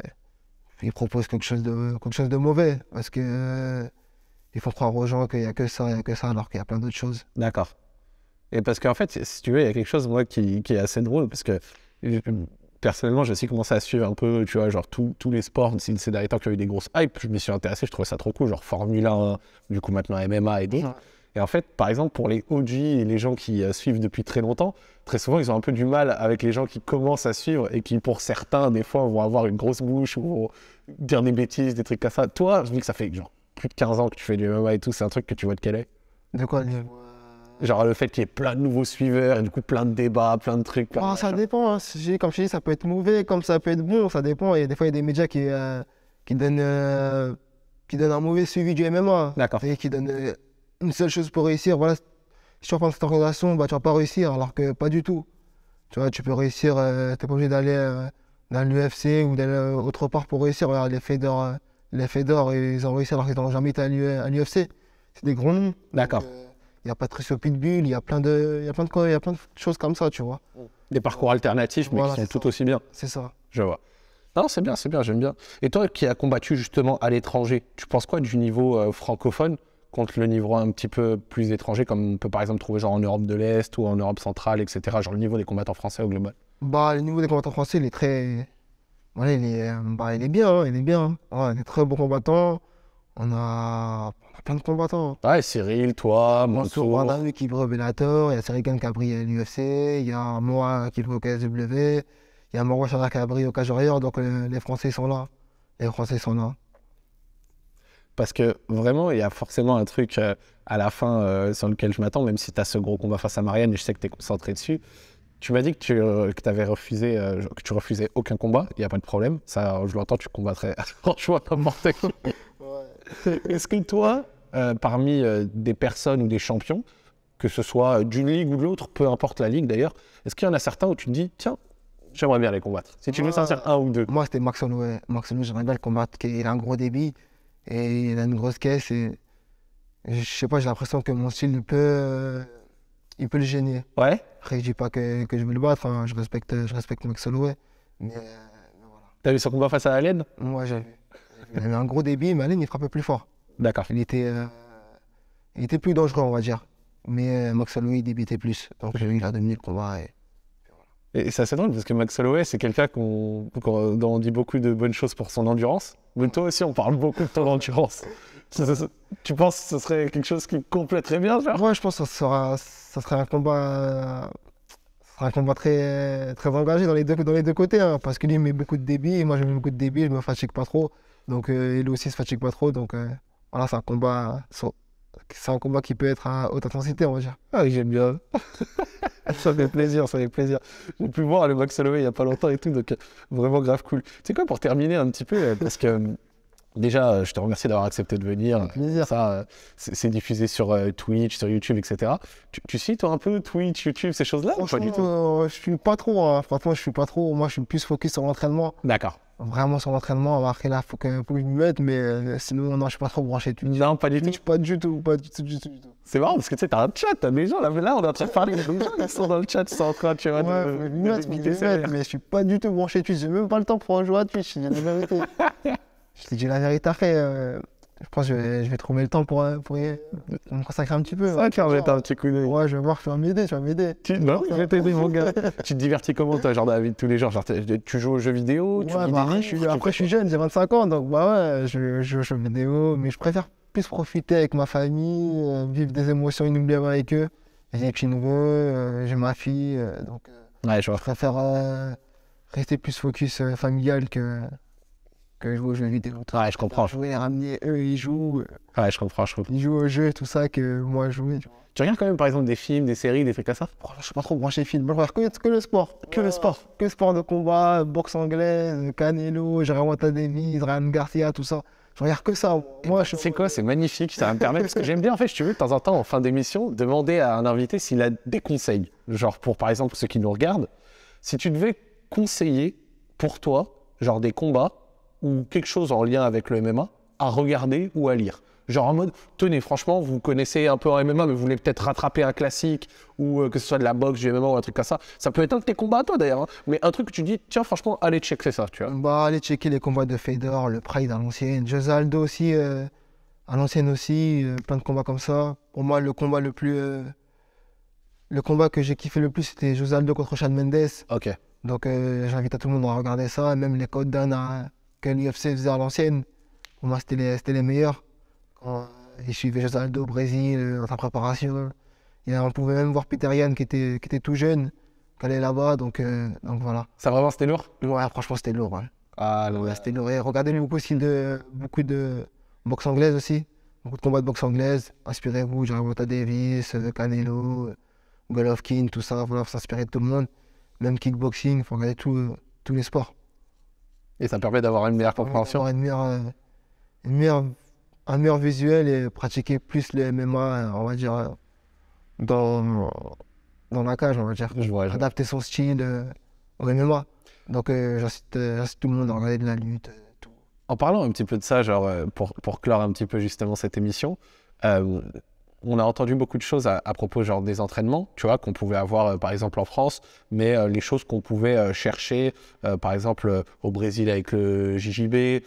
ils proposent quelque chose de, quelque chose de mauvais. Parce que il faut croire aux gens qu'il n'y a que ça, il que ça, alors qu'il y a plein d'autres choses. D'accord. Et parce qu'en fait, si tu veux, il y a quelque chose, moi, qui, qui est assez drôle, parce que personnellement, j'ai aussi commencé à suivre un peu, tu vois, genre tous les sports. C'est ces derniers temps qu'il y a eu des grosses hypes, je m'y suis intéressé, je trouvais ça trop cool, genre Formule 1, du coup maintenant MMA et d'autres. Et en fait, par exemple, pour les OG et les gens qui euh, suivent depuis très longtemps, très souvent, ils ont un peu du mal avec les gens qui commencent à suivre et qui, pour certains, des fois, vont avoir une grosse bouche ou vont dire des bêtises, des trucs comme ça. Toi, je dis que ça fait genre plus de 15 ans que tu fais du MMA et tout, c'est un truc que tu vois de quel est De quoi Genre le fait qu'il y ait plein de nouveaux suiveurs et du coup plein de débats, plein de trucs. Ah, ça dépend. Hein. Comme je dis, ça peut être mauvais, comme ça peut être bon, ça dépend. Et des fois, il y a des médias qui, euh, qui, donnent, euh, qui un mauvais suivi du MMA. D'accord. Et qui donnent euh, une seule chose pour réussir. Voilà, si tu reprends cette organisation, bah, tu vas pas réussir, alors que pas du tout. Tu vois, tu peux réussir, tu t'es pas obligé d'aller dans l'UFC ou d'aller autre part pour réussir. Regarde, les Fedor, les Fedor, ils ont réussi alors qu'ils n'ont jamais été à l'UFC. C'est des gros noms. D'accord. Il y a Patricio Pitbull, il y a plein de, il y a plein de, il y a plein de choses comme ça, tu vois. Des parcours alternatifs, mais qui sont tout aussi bien. C'est ça. Je vois. Non, c'est bien, c'est bien, j'aime bien. Et toi qui as combattu justement à l'étranger, tu penses quoi du niveau euh, francophone contre le niveau un petit peu plus étranger, comme on peut par exemple trouver genre en Europe de l'Est ou en Europe centrale, etc. Genre le niveau des combattants français au global Bah, le niveau des combattants français, il est très. Voilà, il est, euh, bah, il est bien, hein, il est bien. Hein. On il est très bon combattant. On a ah, plein de combattants. Hein. Ouais, Cyril, toi, Mansour. a Wanda qui veut il y a Cyril brillé à l'UFC, il y a moi qui veut au KSW, il y a qui Cabri au cage donc euh, les, Français sont là. Les Français sont là parce que vraiment, il y a forcément un truc euh, à la fin euh, sur lequel je m'attends, même si tu as ce gros combat face à Marianne et je sais que tu es concentré dessus. Tu m'as dit que tu avais refusé, que tu refusais aucun combat, il n'y a pas de problème. Ça, je l'entends, tu combattrais franchement comme mortel. Ouais. Est-ce que toi, euh, parmi euh, des personnes ou des champions, que ce soit euh, d'une ligue ou de l'autre, peu importe la ligue d'ailleurs, est-ce qu'il y en a certains où tu te dis, tiens, j'aimerais bien les combattre Si tu veux sincère, un ou deux. Moi, c'était Max Holloway. Max Holloway, j'aimerais bien le combattre. Il a un gros débit et il a une grosse caisse. Et je sais pas, j'ai l'impression que mon style peut, il peut le gêner. Ouais. Je ne dis pas que, je vais le battre. Hein. Je, respecte, je respecte Max Holloway. Mais, T'as vu son combat face à Allen Moi, j'ai vu. Il avait un gros débit, mais Aline il frappait plus fort. D'accord. Il était, euh, il était plus dangereux, on va dire. Mais euh, Max Holloway, débitait plus. Donc, il a dominé le combat. Et, ça c'est assez drôle parce que Max Holloway, c'est quelqu'un qu'on, dont on dit beaucoup de bonnes choses pour son endurance. Mais toi aussi, on parle beaucoup de ton endurance. tu penses que ce serait quelque chose qui compléterait bien Ouais, je pense que ça, sera, ça serait un combat un très, très engagé dans les deux, dans les deux côtés, hein. parce qu'il lui, met beaucoup de débit, et moi, je mets beaucoup de débit, je me fatigue pas trop. Donc, euh, il aussi ne se fatigue pas trop. Donc, euh, voilà, c'est un combat. C'est un combat qui peut être à haute intensité, on va dire. Ah, j'aime bien. ça fait plaisir, ça fait plaisir. J'ai pu voir le Max Holloway il n'y a pas longtemps et tout, donc euh, vraiment grave cool. Tu sais quoi, pour terminer un petit peu, parce que déjà, je te remercie d'avoir accepté de venir. Ça, c'est diffusé sur Twitch, sur YouTube, etc. Tu, suis, toi, un peu Twitch, YouTube, ces choses-là pas du tout Je suis pas trop. Hein. Franchement, je suis pas trop. Moi, je suis plus focus sur l'entraînement. D'accord vraiment sur l'entraînement, après là, là, faut quand même me mette, mais euh, sinon, non, je suis pas trop branché. Tu non, pas du tout. Pas du tout, pas du tout, du tout, tout. C'est marrant parce que tu sais, t'as un chat, t'as des gens là, on est en train de parler, gens sont dans le chat, ils sont tu vois, ouais, mais je suis pas du tout branché Twitch, j'ai même pas le temps pour un joueur à Twitch, je dis la vérité. je te dis la vérité après. Euh, je pense que je vais, trouver le temps euh, pour, y, me consacrer un petit peu. Ça, tu vas mettre un petit coup d'œil. Ouais, je vais voir, tu vas m'aider, tu vas m'aider. Tu... Non, je vais t'aider, mon gars. tu te divertis comment, toi, genre, dans la vie de tous les jours genre, Tu joues aux jeux vidéo tu ouais, bah, Après, je suis jeune, j'ai 25 ans, donc bah ouais, je joue aux jeux vidéo, mais je préfère plus profiter avec ma famille, euh, vivre des émotions inoubliables avec eux. J'ai des petits nouveaux, euh, j'ai ma fille, donc ouais, je, préfère rester plus focus familial que que joue aux jeux vidéo. Ah ouais, je comprends. Je voulais les ramener, eux, ils jouent. Ah ouais, je comprends, je comprends. Ils jouent aux jeux, tout ça, que moi, je jouais. Tu, regardes quand même, par exemple, des films, des séries, des trucs comme ça Je suis pas trop branché film. Moi, je regarde que, que le sport. Que le sport. Que le sport de combat, boxe anglaise, Canelo, Jérôme Davis, Ryan Garcia, tout ça. Je regarde que ça. Moi, bah, je... C'est quoi C'est magnifique. Ça va me permettre parce que j'aime bien en fait. Je te veux de temps en temps en fin d'émission demander à un invité s'il a des conseils. Genre pour par exemple ceux qui nous regardent, si tu devais conseiller pour toi genre des combats ou quelque chose en lien avec le MMA à regarder ou à lire. Genre en mode, tenez, franchement, vous connaissez un peu en MMA, mais vous voulez peut-être rattraper un classique, ou euh, que ce soit de la boxe, du MMA ou un truc comme ça. Ça peut être un de tes combats à toi d'ailleurs, hein. mais un truc que tu dis, tiens, franchement, allez checker ça, tu vois. Bah, allez checker les combats de Fedor, le Pride à l'ancienne, José Aldo aussi, euh, à l'ancienne aussi, euh, plein de combats comme ça. Pour moi, le combat le plus. le combat que j'ai kiffé le plus, c'était josaldo Aldo contre Chad Mendes. Ok. Donc, j'invite à tout le monde à regarder ça, même les codes d'un. Quand l'UFC faisait à l'ancienne, pour moi, c'était les, meilleurs. Quand ils suivaient José Aldo au Brésil, euh, dans sa préparation. on pouvait même voir Peter Yann qui était, qui était tout jeune, qui allait là-bas. Donc, euh, donc voilà. Ça vraiment, c'était lourd Ouais, franchement, c'était lourd. Ah, ah c'était lourd. regardez beaucoup, de, beaucoup de boxe anglaise aussi. Beaucoup de combats de boxe anglaise. Inspirez-vous, Jarabota Davis, euh, Canelo, Golovkin, tout ça. faut s'inspirer de tout le monde. Même kickboxing, il faut regarder tous les sports. Et ça permet d'avoir une meilleure compréhension. Une meilleure, euh, une un meilleur visuel et pratiquer plus le MMA, euh, on va dire, euh, dans, dans la cage, on va dire. Adapter son style au MMA. Donc euh, j'incite tout le monde à regarder de la lutte. En parlant un petit peu de ça, genre pour, pour clore un petit peu justement cette émission, on a entendu beaucoup de choses à, propos genre des entraînements, tu vois, qu'on pouvait avoir euh, par exemple en France, mais euh, les choses qu'on pouvait euh, chercher, par exemple au Brésil avec le JJB,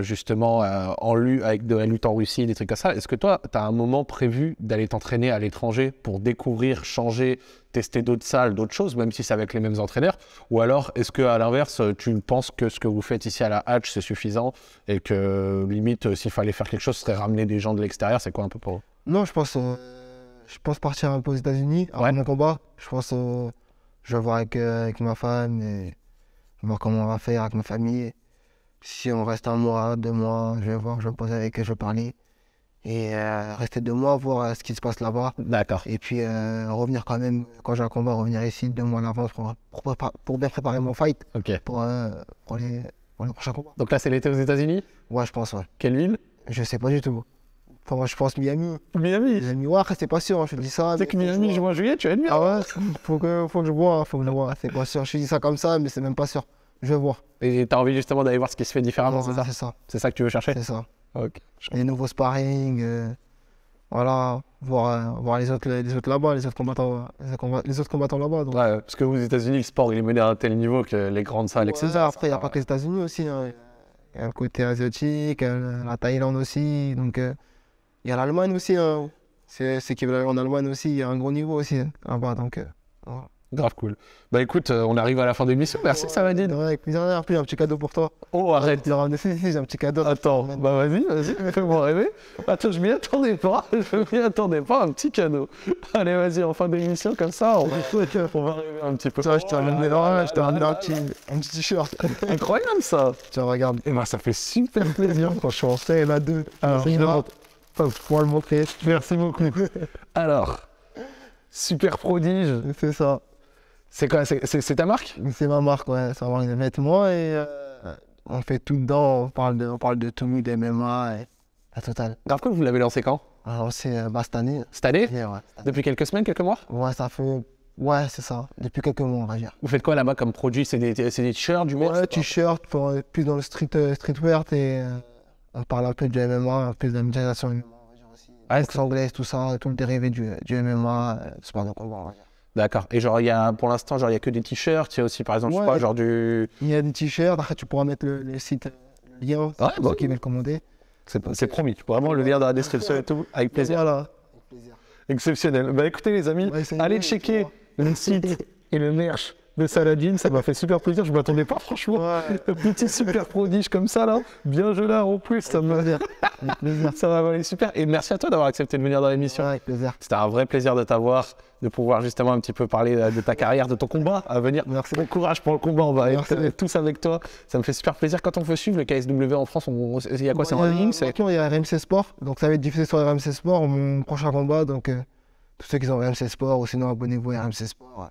justement en lutte avec de la lutte en Russie, des trucs comme ça. Est-ce que toi, tu as un moment prévu d'aller t'entraîner à l'étranger pour découvrir, changer, tester d'autres salles, d'autres choses, même si c'est avec les mêmes entraîneurs Ou alors, est-ce que à l'inverse, tu penses que ce que vous faites ici à la Hatch, c'est suffisant et que limite, s'il fallait faire quelque chose, ce serait ramener des gens de l'extérieur C'est quoi un peu pour vous non, je pense, euh, je pense partir un peu aux États-Unis après mon combat. Je pense, euh, je vais voir avec, euh, ma femme et voir comment on va faire avec ma famille. Si on reste un mois, deux mois, je vais voir, je vais poser avec eux, je vais parler. Et rester deux mois, voir ce qui se passe là-bas. D'accord. Et puis revenir quand même, quand j'ai un combat, revenir ici deux mois en avance pour, pour, bien préparer mon fight. Pour, les, prochains combats. Donc là, c'est l'été aux États-Unis Ouais, je pense, ouais. Quelle ville Je sais pas du tout. Enfin, moi, je pense Miami. Miami Miami, ouais, c'est pas sûr, hein, je te dis ça. C'est que Miami juin, en juillet, tu vas être Ah ouais, faut que, faut que je vois, faut que je vois, c'est pas sûr. Je dis ça comme ça, mais c'est même pas sûr. Je vais voir. Et t'as envie justement d'aller voir ce qui se fait différemment, c'est ça C'est ça. C'est ça que tu veux chercher C'est ça. Ok. Les nouveaux sparring, euh, voilà, voir, euh, voir les autres, les autres là-bas, les autres combattants, combattants là-bas. Ouais, parce que aux États-Unis, le sport il est mené à un tel niveau que les grandes salles, C'est ça, Après, il n'y a pas que les États-Unis aussi. Hein. Il y a le côté asiatique, euh, la Thaïlande aussi. Donc. Il y a l'Allemagne aussi. Hein. C'est qu'en en Allemagne aussi, il y a un gros niveau aussi hein, euh, Grave cool. Bah écoute, euh, on arrive à la fin de l'émission. Merci, ça va dire. avec plaisir. un petit cadeau pour toi. Oh, arrête. J'ai un petit cadeau. Attends, bah vas-y, vas-y, fais-moi rêver. Attends, je m'y attendais pas. Je m'y attendais pas. Un petit cadeau. Allez, vas-y, en fin d'émission, comme ça, on va, rêver un petit peu. Ça, je t'ai ramené oh un petit, un petit t-shirt. Incroyable ça. Tiens, regarde. Et eh bah ben, ça fait super plaisir, quand je suis en a 2 pour le montrer. Merci beaucoup. Alors, Super Prodige. C'est ça. C'est quoi C'est ta marque C'est ma marque, ouais. C'est ma marque de vêtements et euh, on fait tout dedans. On parle de, on parle de Tommy, MMA et la totale. Grave vous l'avez lancé quand c'est euh, bah, cette année. Cette année, Depuis quelques semaines, quelques mois Ouais, ça fait Ouais, c'est ça. Depuis quelques mois, on va dire. Vous faites quoi là-bas comme produit C'est des, t-shirts, du moins Ouais, t-shirts, euh, plus dans le street, streetwear, et on euh, parle un peu du MMA, un peu de la mutilation MMA, en Anglais, tout ça, tout le dérivé du, du MMA, sport de combat. D'accord. Et genre, y a, pour l'instant, il n'y a que des t-shirts. Il y a aussi, par exemple, je sais pas, genre du. Il y a des t-shirts. Tu pourras mettre le, le site, euh, le lien, ouais, pour bah bon. ceux qui commander. C'est promis. Tu pourras vraiment le lien dans la description et tout. Avec plaisir. Voilà. Exceptionnel. Bah écoutez, les amis, allez checker le site et le merch de Saladin, ça m'a fait super plaisir, je ne m'attendais pas franchement. Ouais. Petit super prodige comme ça là, bien gelard hein, en plus, ça m'a ça m'a valu super. Et merci à toi d'avoir accepté de venir dans l'émission. avec plaisir. C'était un vrai plaisir de t'avoir, de pouvoir justement un petit peu parler euh, de ta carrière, de ton combat à venir. Merci. Bon courage pour le combat, on va être euh, tous avec toi. Ça me fait super plaisir. Quand on veut suivre le KSW en France, il y a quoi C'est en Il y a RMC Sport, donc ça va être diffusé sur RMC Sport, mon prochain combat, donc euh, tous ceux qui ont RMC Sport ou sinon abonnez-vous à RMC Sport.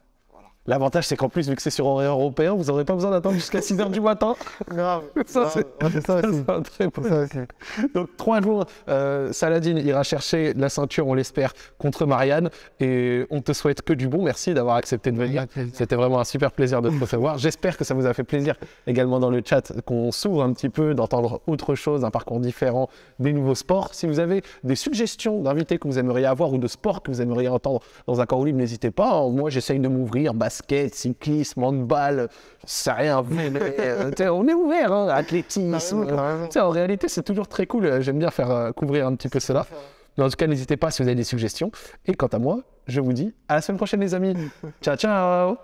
L'avantage, c'est qu'en plus, vu que c'est sur horaire européen, vous n'aurez pas besoin d'attendre jusqu'à 6 h du matin. Grave. Ça, c'est très Donc, trois jours, euh, Saladin ira chercher la ceinture, on l'espère, contre Marianne. Et on te souhaite que du bon. Merci d'avoir accepté de venir. C'était vraiment un super plaisir de te recevoir. J'espère que ça vous a fait plaisir également dans le chat, qu'on s'ouvre un petit peu, d'entendre autre chose, un parcours différent, des nouveaux sports. Si vous avez des suggestions d'invités que vous aimeriez avoir ou de sports que vous aimeriez entendre dans un corps libre, n'hésitez pas. Moi, j'essaye de m'ouvrir. Bah, basket, cyclisme, handball, ça rien. Euh, on est ouvert, hein, athlétisme. en réalité, c'est toujours très cool. Euh, j'aime bien faire euh, couvrir un petit peu cela. en tout cas, n'hésitez pas si vous avez des suggestions. Et quant à moi, je vous dis à la semaine prochaine, les amis. ciao, ciao